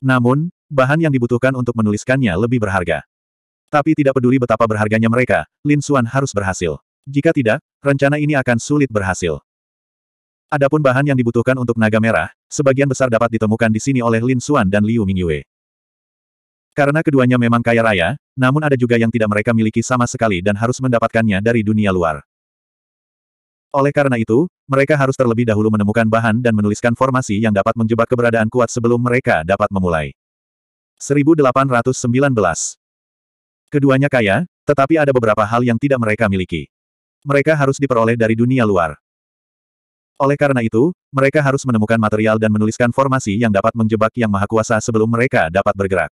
Namun, bahan yang dibutuhkan untuk menuliskannya lebih berharga. Tapi tidak peduli betapa berharganya mereka, Lin Xuan harus berhasil. Jika tidak, rencana ini akan sulit berhasil. Adapun bahan yang dibutuhkan untuk naga merah, sebagian besar dapat ditemukan di sini oleh Lin Xuan dan Liu Mingyue. Karena keduanya memang kaya raya, namun ada juga yang tidak mereka miliki sama sekali dan harus mendapatkannya dari dunia luar. Oleh karena itu, mereka harus terlebih dahulu menemukan bahan dan menuliskan formasi yang dapat menjebak keberadaan kuat sebelum mereka dapat memulai. 1819 Keduanya kaya, tetapi ada beberapa hal yang tidak mereka miliki. Mereka harus diperoleh dari dunia luar. Oleh karena itu, mereka harus menemukan material dan menuliskan formasi yang dapat menjebak Yang Maha Kuasa sebelum mereka dapat bergerak.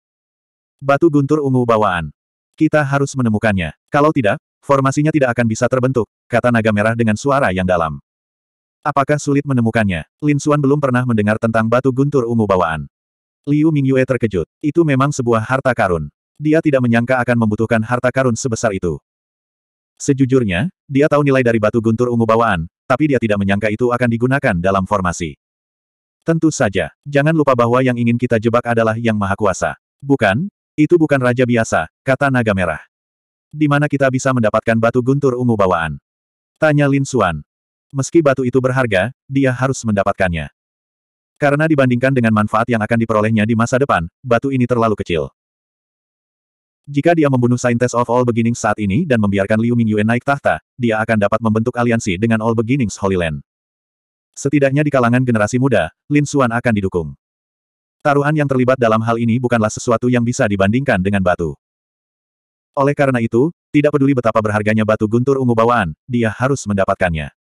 Batu guntur ungu bawaan. Kita harus menemukannya. Kalau tidak, formasinya tidak akan bisa terbentuk, kata naga merah dengan suara yang dalam. Apakah sulit menemukannya? Lin Xuan belum pernah mendengar tentang batu guntur ungu bawaan. Liu Mingyue terkejut. Itu memang sebuah harta karun. Dia tidak menyangka akan membutuhkan harta karun sebesar itu. Sejujurnya, dia tahu nilai dari batu guntur ungu bawaan, tapi dia tidak menyangka itu akan digunakan dalam formasi. Tentu saja, jangan lupa bahwa yang ingin kita jebak adalah Yang Maha Kuasa. Bukan, itu bukan raja biasa, kata naga merah. Di mana kita bisa mendapatkan batu guntur ungu bawaan? Tanya Lin Suan. Meski batu itu berharga, dia harus mendapatkannya. Karena dibandingkan dengan manfaat yang akan diperolehnya di masa depan, batu ini terlalu kecil. Jika dia membunuh Scientist of All Beginnings saat ini dan membiarkan Liu Mingyue naik tahta, dia akan dapat membentuk aliansi dengan All Beginnings Holy Land. Setidaknya di kalangan generasi muda, Lin Xuan akan didukung. Taruhan yang terlibat dalam hal ini bukanlah sesuatu yang bisa dibandingkan dengan batu. Oleh karena itu, tidak peduli betapa berharganya batu guntur ungu bawaan, dia harus mendapatkannya.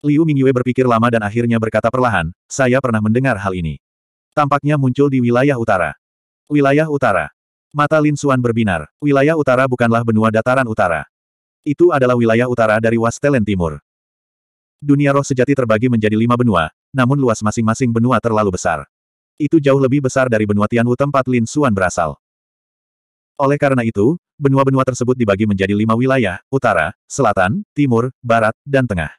Liu Mingyue berpikir lama dan akhirnya berkata perlahan, saya pernah mendengar hal ini. Tampaknya muncul di wilayah utara. Wilayah utara. Mata Lin Suan berbinar. Wilayah utara bukanlah benua dataran utara. Itu adalah wilayah utara dari Wastelen Timur. Dunia roh sejati terbagi menjadi lima benua, namun luas masing-masing benua terlalu besar. Itu jauh lebih besar dari benua Tianwu tempat Lin Suan berasal. Oleh karena itu, benua-benua tersebut dibagi menjadi lima wilayah, utara, selatan, timur, barat, dan tengah.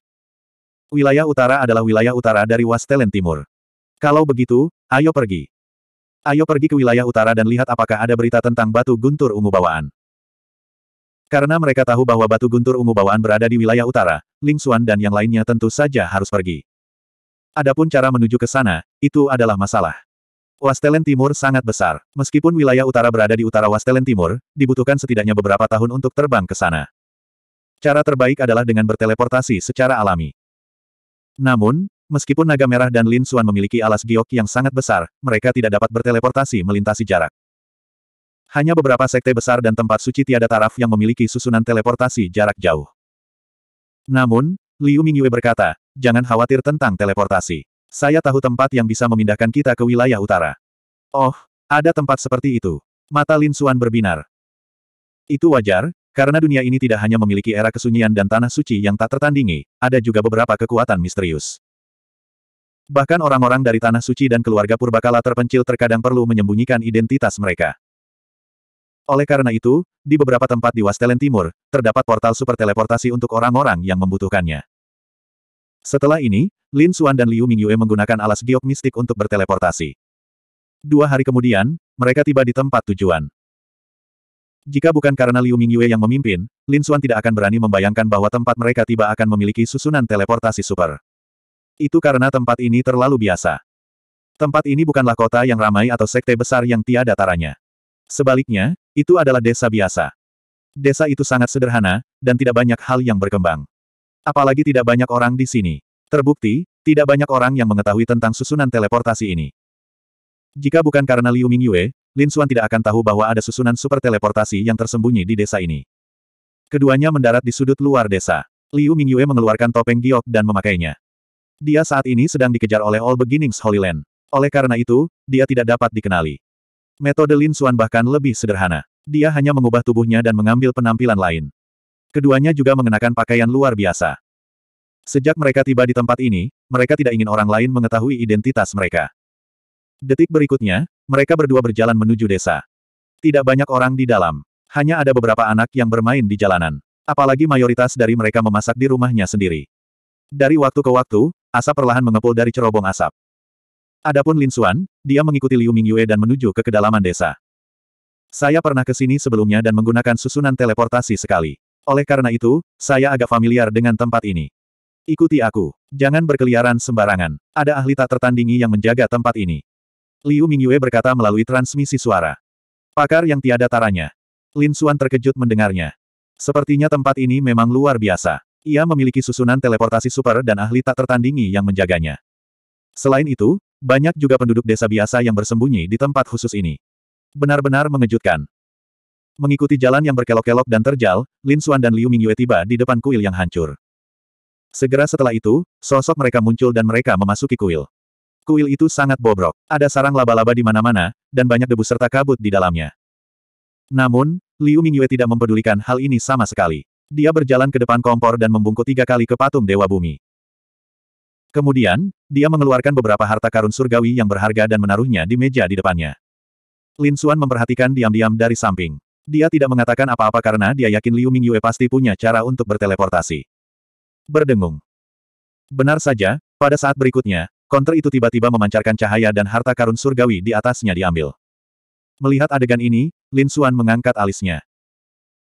Wilayah utara adalah wilayah utara dari Wastelen Timur. Kalau begitu, ayo pergi. Ayo pergi ke wilayah utara dan lihat apakah ada berita tentang batu guntur ungu bawaan. Karena mereka tahu bahwa batu guntur ungu bawaan berada di wilayah utara, Ling Xuan dan yang lainnya tentu saja harus pergi. Adapun cara menuju ke sana, itu adalah masalah. Wastelen Timur sangat besar. Meskipun wilayah utara berada di utara Wastelen Timur, dibutuhkan setidaknya beberapa tahun untuk terbang ke sana. Cara terbaik adalah dengan berteleportasi secara alami. Namun, Meskipun naga merah dan Lin Suan memiliki alas giok yang sangat besar, mereka tidak dapat berteleportasi melintasi jarak. Hanya beberapa sekte besar dan tempat suci tiada taraf yang memiliki susunan teleportasi jarak jauh. Namun, Liu Mingyue berkata, jangan khawatir tentang teleportasi. Saya tahu tempat yang bisa memindahkan kita ke wilayah utara. Oh, ada tempat seperti itu. Mata Lin Suan berbinar. Itu wajar, karena dunia ini tidak hanya memiliki era kesunyian dan tanah suci yang tak tertandingi, ada juga beberapa kekuatan misterius. Bahkan orang-orang dari Tanah Suci dan keluarga Purbakala terpencil terkadang perlu menyembunyikan identitas mereka. Oleh karena itu, di beberapa tempat di Wastelen Timur, terdapat portal super teleportasi untuk orang-orang yang membutuhkannya. Setelah ini, Lin Xuan dan Liu Mingyue menggunakan alas giok mistik untuk berteleportasi. Dua hari kemudian, mereka tiba di tempat tujuan. Jika bukan karena Liu Mingyue yang memimpin, Lin Xuan tidak akan berani membayangkan bahwa tempat mereka tiba akan memiliki susunan teleportasi super. Itu karena tempat ini terlalu biasa. Tempat ini bukanlah kota yang ramai atau sekte besar yang tiada taranya. Sebaliknya, itu adalah desa biasa. Desa itu sangat sederhana, dan tidak banyak hal yang berkembang. Apalagi tidak banyak orang di sini. Terbukti, tidak banyak orang yang mengetahui tentang susunan teleportasi ini. Jika bukan karena Liu Mingyue, Lin Xuan tidak akan tahu bahwa ada susunan super teleportasi yang tersembunyi di desa ini. Keduanya mendarat di sudut luar desa. Liu Mingyue mengeluarkan topeng giok dan memakainya. Dia saat ini sedang dikejar oleh All Beginnings Holy Land. Oleh karena itu, dia tidak dapat dikenali. Metode Lin Xuan bahkan lebih sederhana. Dia hanya mengubah tubuhnya dan mengambil penampilan lain. Keduanya juga mengenakan pakaian luar biasa. Sejak mereka tiba di tempat ini, mereka tidak ingin orang lain mengetahui identitas mereka. Detik berikutnya, mereka berdua berjalan menuju desa. Tidak banyak orang di dalam. Hanya ada beberapa anak yang bermain di jalanan. Apalagi mayoritas dari mereka memasak di rumahnya sendiri. Dari waktu ke waktu, Asap perlahan mengepul dari cerobong asap. Adapun Lin Xuan, dia mengikuti Liu Mingyue dan menuju ke kedalaman desa. Saya pernah ke sini sebelumnya dan menggunakan susunan teleportasi sekali. Oleh karena itu, saya agak familiar dengan tempat ini. Ikuti aku. Jangan berkeliaran sembarangan. Ada ahli tak tertandingi yang menjaga tempat ini. Liu Mingyue berkata melalui transmisi suara. Pakar yang tiada taranya. Lin Xuan terkejut mendengarnya. Sepertinya tempat ini memang luar biasa. Ia memiliki susunan teleportasi super dan ahli tak tertandingi yang menjaganya. Selain itu, banyak juga penduduk desa biasa yang bersembunyi di tempat khusus ini. Benar-benar mengejutkan. Mengikuti jalan yang berkelok-kelok dan terjal, Lin Suan dan Liu Mingyue tiba di depan kuil yang hancur. Segera setelah itu, sosok mereka muncul dan mereka memasuki kuil. Kuil itu sangat bobrok. Ada sarang laba-laba di mana-mana, dan banyak debu serta kabut di dalamnya. Namun, Liu Mingyue tidak mempedulikan hal ini sama sekali. Dia berjalan ke depan kompor dan membungkuk tiga kali ke patung Dewa Bumi. Kemudian, dia mengeluarkan beberapa harta karun surgawi yang berharga dan menaruhnya di meja di depannya. Lin Xuan memperhatikan diam-diam dari samping. Dia tidak mengatakan apa-apa karena dia yakin Liu Mingyue pasti punya cara untuk berteleportasi. Berdengung. Benar saja, pada saat berikutnya, Konter itu tiba-tiba memancarkan cahaya dan harta karun surgawi di atasnya diambil. Melihat adegan ini, Lin Xuan mengangkat alisnya.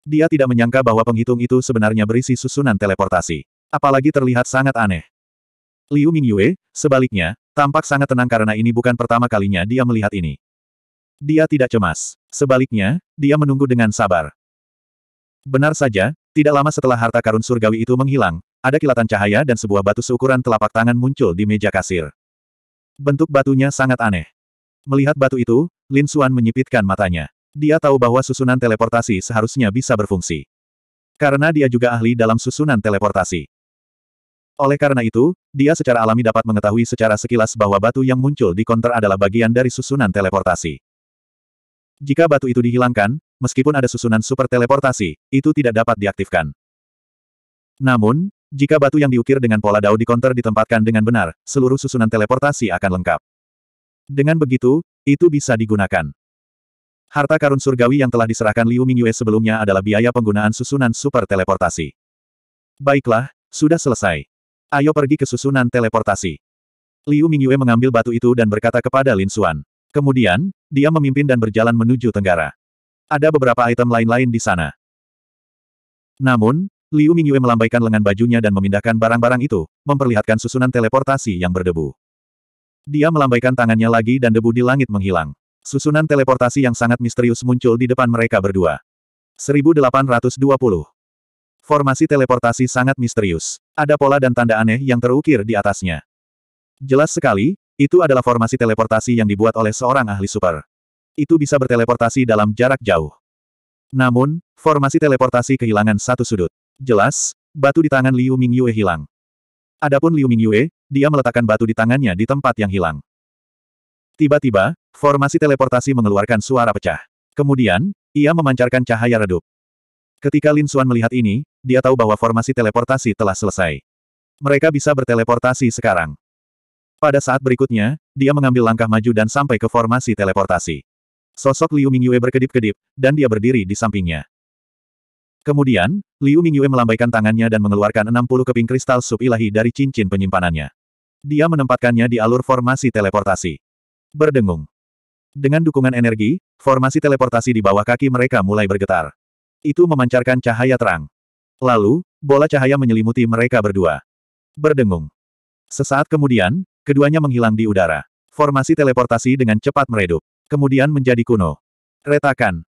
Dia tidak menyangka bahwa penghitung itu sebenarnya berisi susunan teleportasi. Apalagi terlihat sangat aneh. Liu Mingyue, sebaliknya, tampak sangat tenang karena ini bukan pertama kalinya dia melihat ini. Dia tidak cemas. Sebaliknya, dia menunggu dengan sabar. Benar saja, tidak lama setelah harta karun surgawi itu menghilang, ada kilatan cahaya dan sebuah batu seukuran telapak tangan muncul di meja kasir. Bentuk batunya sangat aneh. Melihat batu itu, Lin Xuan menyipitkan matanya. Dia tahu bahwa susunan teleportasi seharusnya bisa berfungsi. Karena dia juga ahli dalam susunan teleportasi. Oleh karena itu, dia secara alami dapat mengetahui secara sekilas bahwa batu yang muncul di konter adalah bagian dari susunan teleportasi. Jika batu itu dihilangkan, meskipun ada susunan super teleportasi, itu tidak dapat diaktifkan. Namun, jika batu yang diukir dengan pola dao di konter ditempatkan dengan benar, seluruh susunan teleportasi akan lengkap. Dengan begitu, itu bisa digunakan. Harta karun surgawi yang telah diserahkan Liu Mingyue sebelumnya adalah biaya penggunaan susunan super teleportasi. Baiklah, sudah selesai. Ayo pergi ke susunan teleportasi. Liu Mingyue mengambil batu itu dan berkata kepada Lin Xuan. Kemudian, dia memimpin dan berjalan menuju tenggara. Ada beberapa item lain-lain di sana. Namun, Liu Mingyue melambaikan lengan bajunya dan memindahkan barang-barang itu, memperlihatkan susunan teleportasi yang berdebu. Dia melambaikan tangannya lagi dan debu di langit menghilang. Susunan teleportasi yang sangat misterius muncul di depan mereka berdua. 1820. Formasi teleportasi sangat misterius. Ada pola dan tanda aneh yang terukir di atasnya. Jelas sekali, itu adalah formasi teleportasi yang dibuat oleh seorang ahli super. Itu bisa berteleportasi dalam jarak jauh. Namun, formasi teleportasi kehilangan satu sudut. Jelas, batu di tangan Liu Mingyue hilang. Adapun Liu Mingyue, dia meletakkan batu di tangannya di tempat yang hilang. Tiba-tiba, formasi teleportasi mengeluarkan suara pecah. Kemudian, ia memancarkan cahaya redup. Ketika Lin Xuan melihat ini, dia tahu bahwa formasi teleportasi telah selesai. Mereka bisa berteleportasi sekarang. Pada saat berikutnya, dia mengambil langkah maju dan sampai ke formasi teleportasi. Sosok Liu Mingyue berkedip-kedip, dan dia berdiri di sampingnya. Kemudian, Liu Mingyue melambaikan tangannya dan mengeluarkan 60 keping kristal sub ilahi dari cincin penyimpanannya. Dia menempatkannya di alur formasi teleportasi berdengung. Dengan dukungan energi, formasi teleportasi di bawah kaki mereka mulai bergetar. Itu memancarkan cahaya terang. Lalu, bola cahaya menyelimuti mereka berdua. Berdengung. Sesaat kemudian, keduanya menghilang di udara. Formasi teleportasi dengan cepat meredup. Kemudian menjadi kuno. Retakan.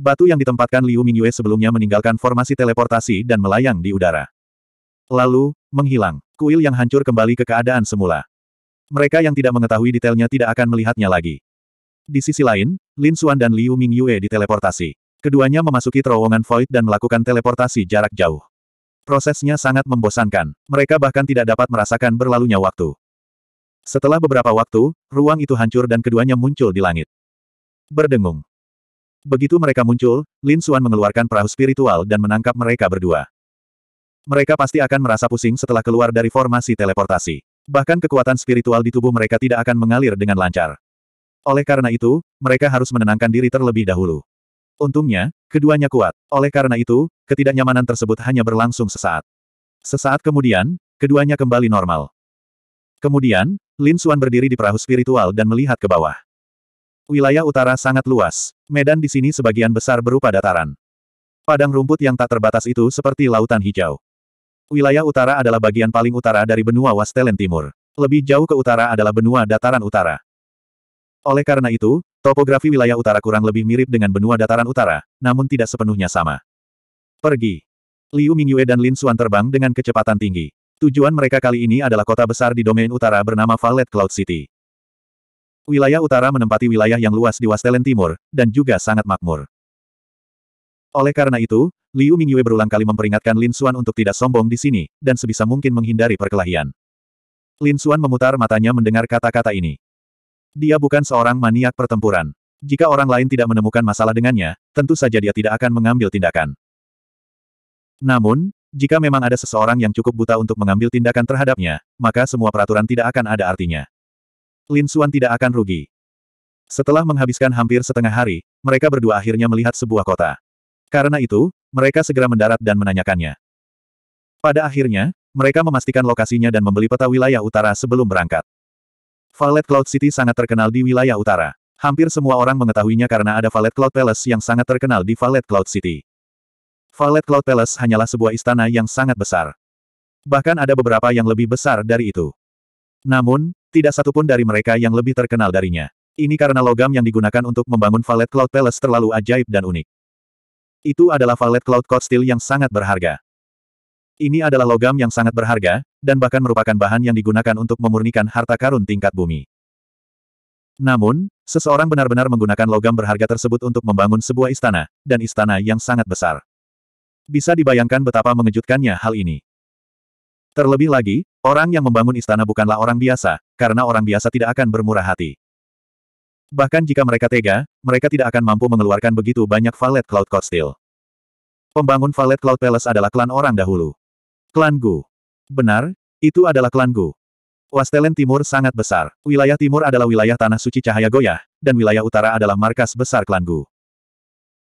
Batu yang ditempatkan Liu Mingyue sebelumnya meninggalkan formasi teleportasi dan melayang di udara. Lalu, menghilang. Kuil yang hancur kembali ke keadaan semula mereka yang tidak mengetahui detailnya tidak akan melihatnya lagi. Di sisi lain, Lin Xuan dan Liu Mingyue diteleportasi. Keduanya memasuki terowongan void dan melakukan teleportasi jarak jauh. Prosesnya sangat membosankan. Mereka bahkan tidak dapat merasakan berlalunya waktu. Setelah beberapa waktu, ruang itu hancur dan keduanya muncul di langit. Berdengung. Begitu mereka muncul, Lin Xuan mengeluarkan perahu spiritual dan menangkap mereka berdua. Mereka pasti akan merasa pusing setelah keluar dari formasi teleportasi. Bahkan kekuatan spiritual di tubuh mereka tidak akan mengalir dengan lancar. Oleh karena itu, mereka harus menenangkan diri terlebih dahulu. Untungnya, keduanya kuat. Oleh karena itu, ketidaknyamanan tersebut hanya berlangsung sesaat. Sesaat kemudian, keduanya kembali normal. Kemudian, Lin Xuan berdiri di perahu spiritual dan melihat ke bawah. Wilayah utara sangat luas. Medan di sini sebagian besar berupa dataran. Padang rumput yang tak terbatas itu seperti lautan hijau. Wilayah utara adalah bagian paling utara dari benua Wastelen Timur. Lebih jauh ke utara adalah benua dataran utara. Oleh karena itu, topografi wilayah utara kurang lebih mirip dengan benua dataran utara, namun tidak sepenuhnya sama. Pergi. Liu Mingyue dan Lin Xuan terbang dengan kecepatan tinggi. Tujuan mereka kali ini adalah kota besar di domain utara bernama Valet Cloud City. Wilayah utara menempati wilayah yang luas di Wastelen Timur, dan juga sangat makmur. Oleh karena itu, Liu Mingyue berulang kali memperingatkan Lin Xuan untuk tidak sombong di sini, dan sebisa mungkin menghindari perkelahian. Lin Xuan memutar matanya mendengar kata-kata ini. Dia bukan seorang maniak pertempuran. Jika orang lain tidak menemukan masalah dengannya, tentu saja dia tidak akan mengambil tindakan. Namun, jika memang ada seseorang yang cukup buta untuk mengambil tindakan terhadapnya, maka semua peraturan tidak akan ada artinya. Lin Xuan tidak akan rugi. Setelah menghabiskan hampir setengah hari, mereka berdua akhirnya melihat sebuah kota. Karena itu, mereka segera mendarat dan menanyakannya. Pada akhirnya, mereka memastikan lokasinya dan membeli peta wilayah utara sebelum berangkat. Valet Cloud City sangat terkenal di wilayah utara. Hampir semua orang mengetahuinya karena ada Valet Cloud Palace yang sangat terkenal di Valet Cloud City. Valet Cloud Palace hanyalah sebuah istana yang sangat besar. Bahkan ada beberapa yang lebih besar dari itu. Namun, tidak satupun dari mereka yang lebih terkenal darinya. Ini karena logam yang digunakan untuk membangun Valet Cloud Palace terlalu ajaib dan unik. Itu adalah valet Cloud Code Steel yang sangat berharga. Ini adalah logam yang sangat berharga, dan bahkan merupakan bahan yang digunakan untuk memurnikan harta karun tingkat bumi. Namun, seseorang benar-benar menggunakan logam berharga tersebut untuk membangun sebuah istana, dan istana yang sangat besar. Bisa dibayangkan betapa mengejutkannya hal ini. Terlebih lagi, orang yang membangun istana bukanlah orang biasa, karena orang biasa tidak akan bermurah hati. Bahkan jika mereka tega, mereka tidak akan mampu mengeluarkan begitu banyak Valet Cloud Court Steel. Pembangun Valet Cloud Palace adalah klan orang dahulu. Klan Gu. Benar, itu adalah klan Gu. Wastelen Timur sangat besar. Wilayah timur adalah wilayah Tanah Suci Cahaya Goyah, dan wilayah utara adalah markas besar klan Gu.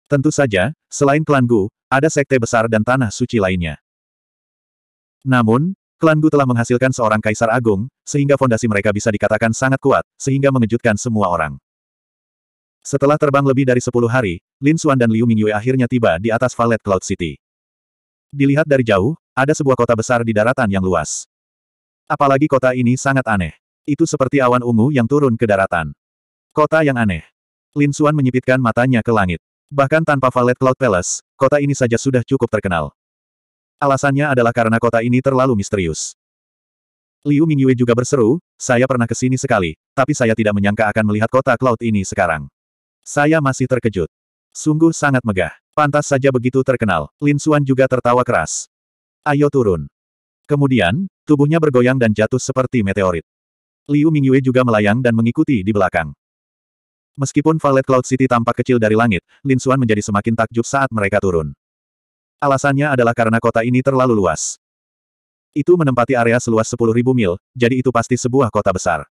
Tentu saja, selain klan Gu, ada sekte besar dan tanah suci lainnya. Namun, klan Gu telah menghasilkan seorang kaisar agung, sehingga fondasi mereka bisa dikatakan sangat kuat, sehingga mengejutkan semua orang. Setelah terbang lebih dari 10 hari, Lin Xuan dan Liu Mingyue akhirnya tiba di atas Valet Cloud City. Dilihat dari jauh, ada sebuah kota besar di daratan yang luas. Apalagi kota ini sangat aneh. Itu seperti awan ungu yang turun ke daratan. Kota yang aneh. Lin Xuan menyipitkan matanya ke langit. Bahkan tanpa Valet Cloud Palace, kota ini saja sudah cukup terkenal. Alasannya adalah karena kota ini terlalu misterius. Liu Mingyue juga berseru, saya pernah ke sini sekali, tapi saya tidak menyangka akan melihat kota Cloud ini sekarang. Saya masih terkejut. Sungguh sangat megah. Pantas saja begitu terkenal. Lin Suan juga tertawa keras. Ayo turun. Kemudian, tubuhnya bergoyang dan jatuh seperti meteorit. Liu Mingyue juga melayang dan mengikuti di belakang. Meskipun Valet Cloud City tampak kecil dari langit, Lin Suan menjadi semakin takjub saat mereka turun. Alasannya adalah karena kota ini terlalu luas. Itu menempati area seluas 10.000 mil, jadi itu pasti sebuah kota besar.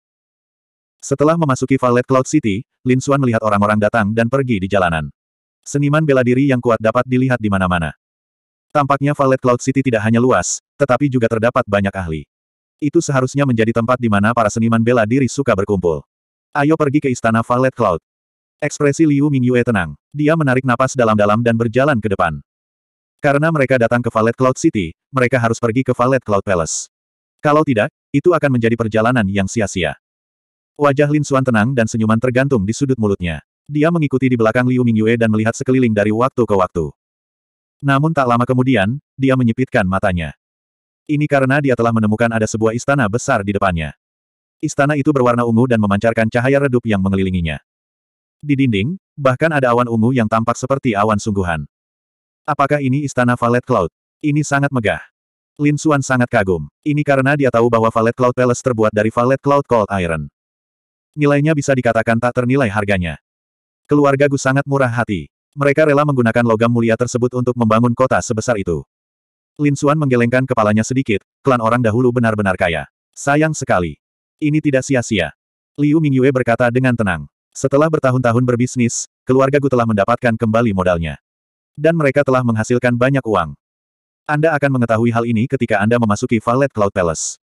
Setelah memasuki Valet Cloud City, Lin Xuan melihat orang-orang datang dan pergi di jalanan. Seniman bela diri yang kuat dapat dilihat di mana-mana. Tampaknya Valet Cloud City tidak hanya luas, tetapi juga terdapat banyak ahli. Itu seharusnya menjadi tempat di mana para seniman bela diri suka berkumpul. Ayo pergi ke istana Valet Cloud. Ekspresi Liu Mingyue tenang. Dia menarik napas dalam-dalam dan berjalan ke depan. Karena mereka datang ke Valet Cloud City, mereka harus pergi ke Valet Cloud Palace. Kalau tidak, itu akan menjadi perjalanan yang sia-sia. Wajah Lin Xuan tenang dan senyuman tergantung di sudut mulutnya. Dia mengikuti di belakang Liu Mingyue dan melihat sekeliling dari waktu ke waktu. Namun tak lama kemudian, dia menyipitkan matanya. Ini karena dia telah menemukan ada sebuah istana besar di depannya. Istana itu berwarna ungu dan memancarkan cahaya redup yang mengelilinginya. Di dinding, bahkan ada awan ungu yang tampak seperti awan sungguhan. Apakah ini istana Valet Cloud? Ini sangat megah. Lin Xuan sangat kagum. Ini karena dia tahu bahwa Valet Cloud Palace terbuat dari Valet Cloud Cold Iron nilainya bisa dikatakan tak ternilai harganya. Keluarga Gu sangat murah hati. Mereka rela menggunakan logam mulia tersebut untuk membangun kota sebesar itu. Lin Xuan menggelengkan kepalanya sedikit, klan orang dahulu benar-benar kaya. Sayang sekali. Ini tidak sia-sia. Liu Mingyue berkata dengan tenang. Setelah bertahun-tahun berbisnis, keluarga Gu telah mendapatkan kembali modalnya. Dan mereka telah menghasilkan banyak uang. Anda akan mengetahui hal ini ketika Anda memasuki Valet Cloud Palace.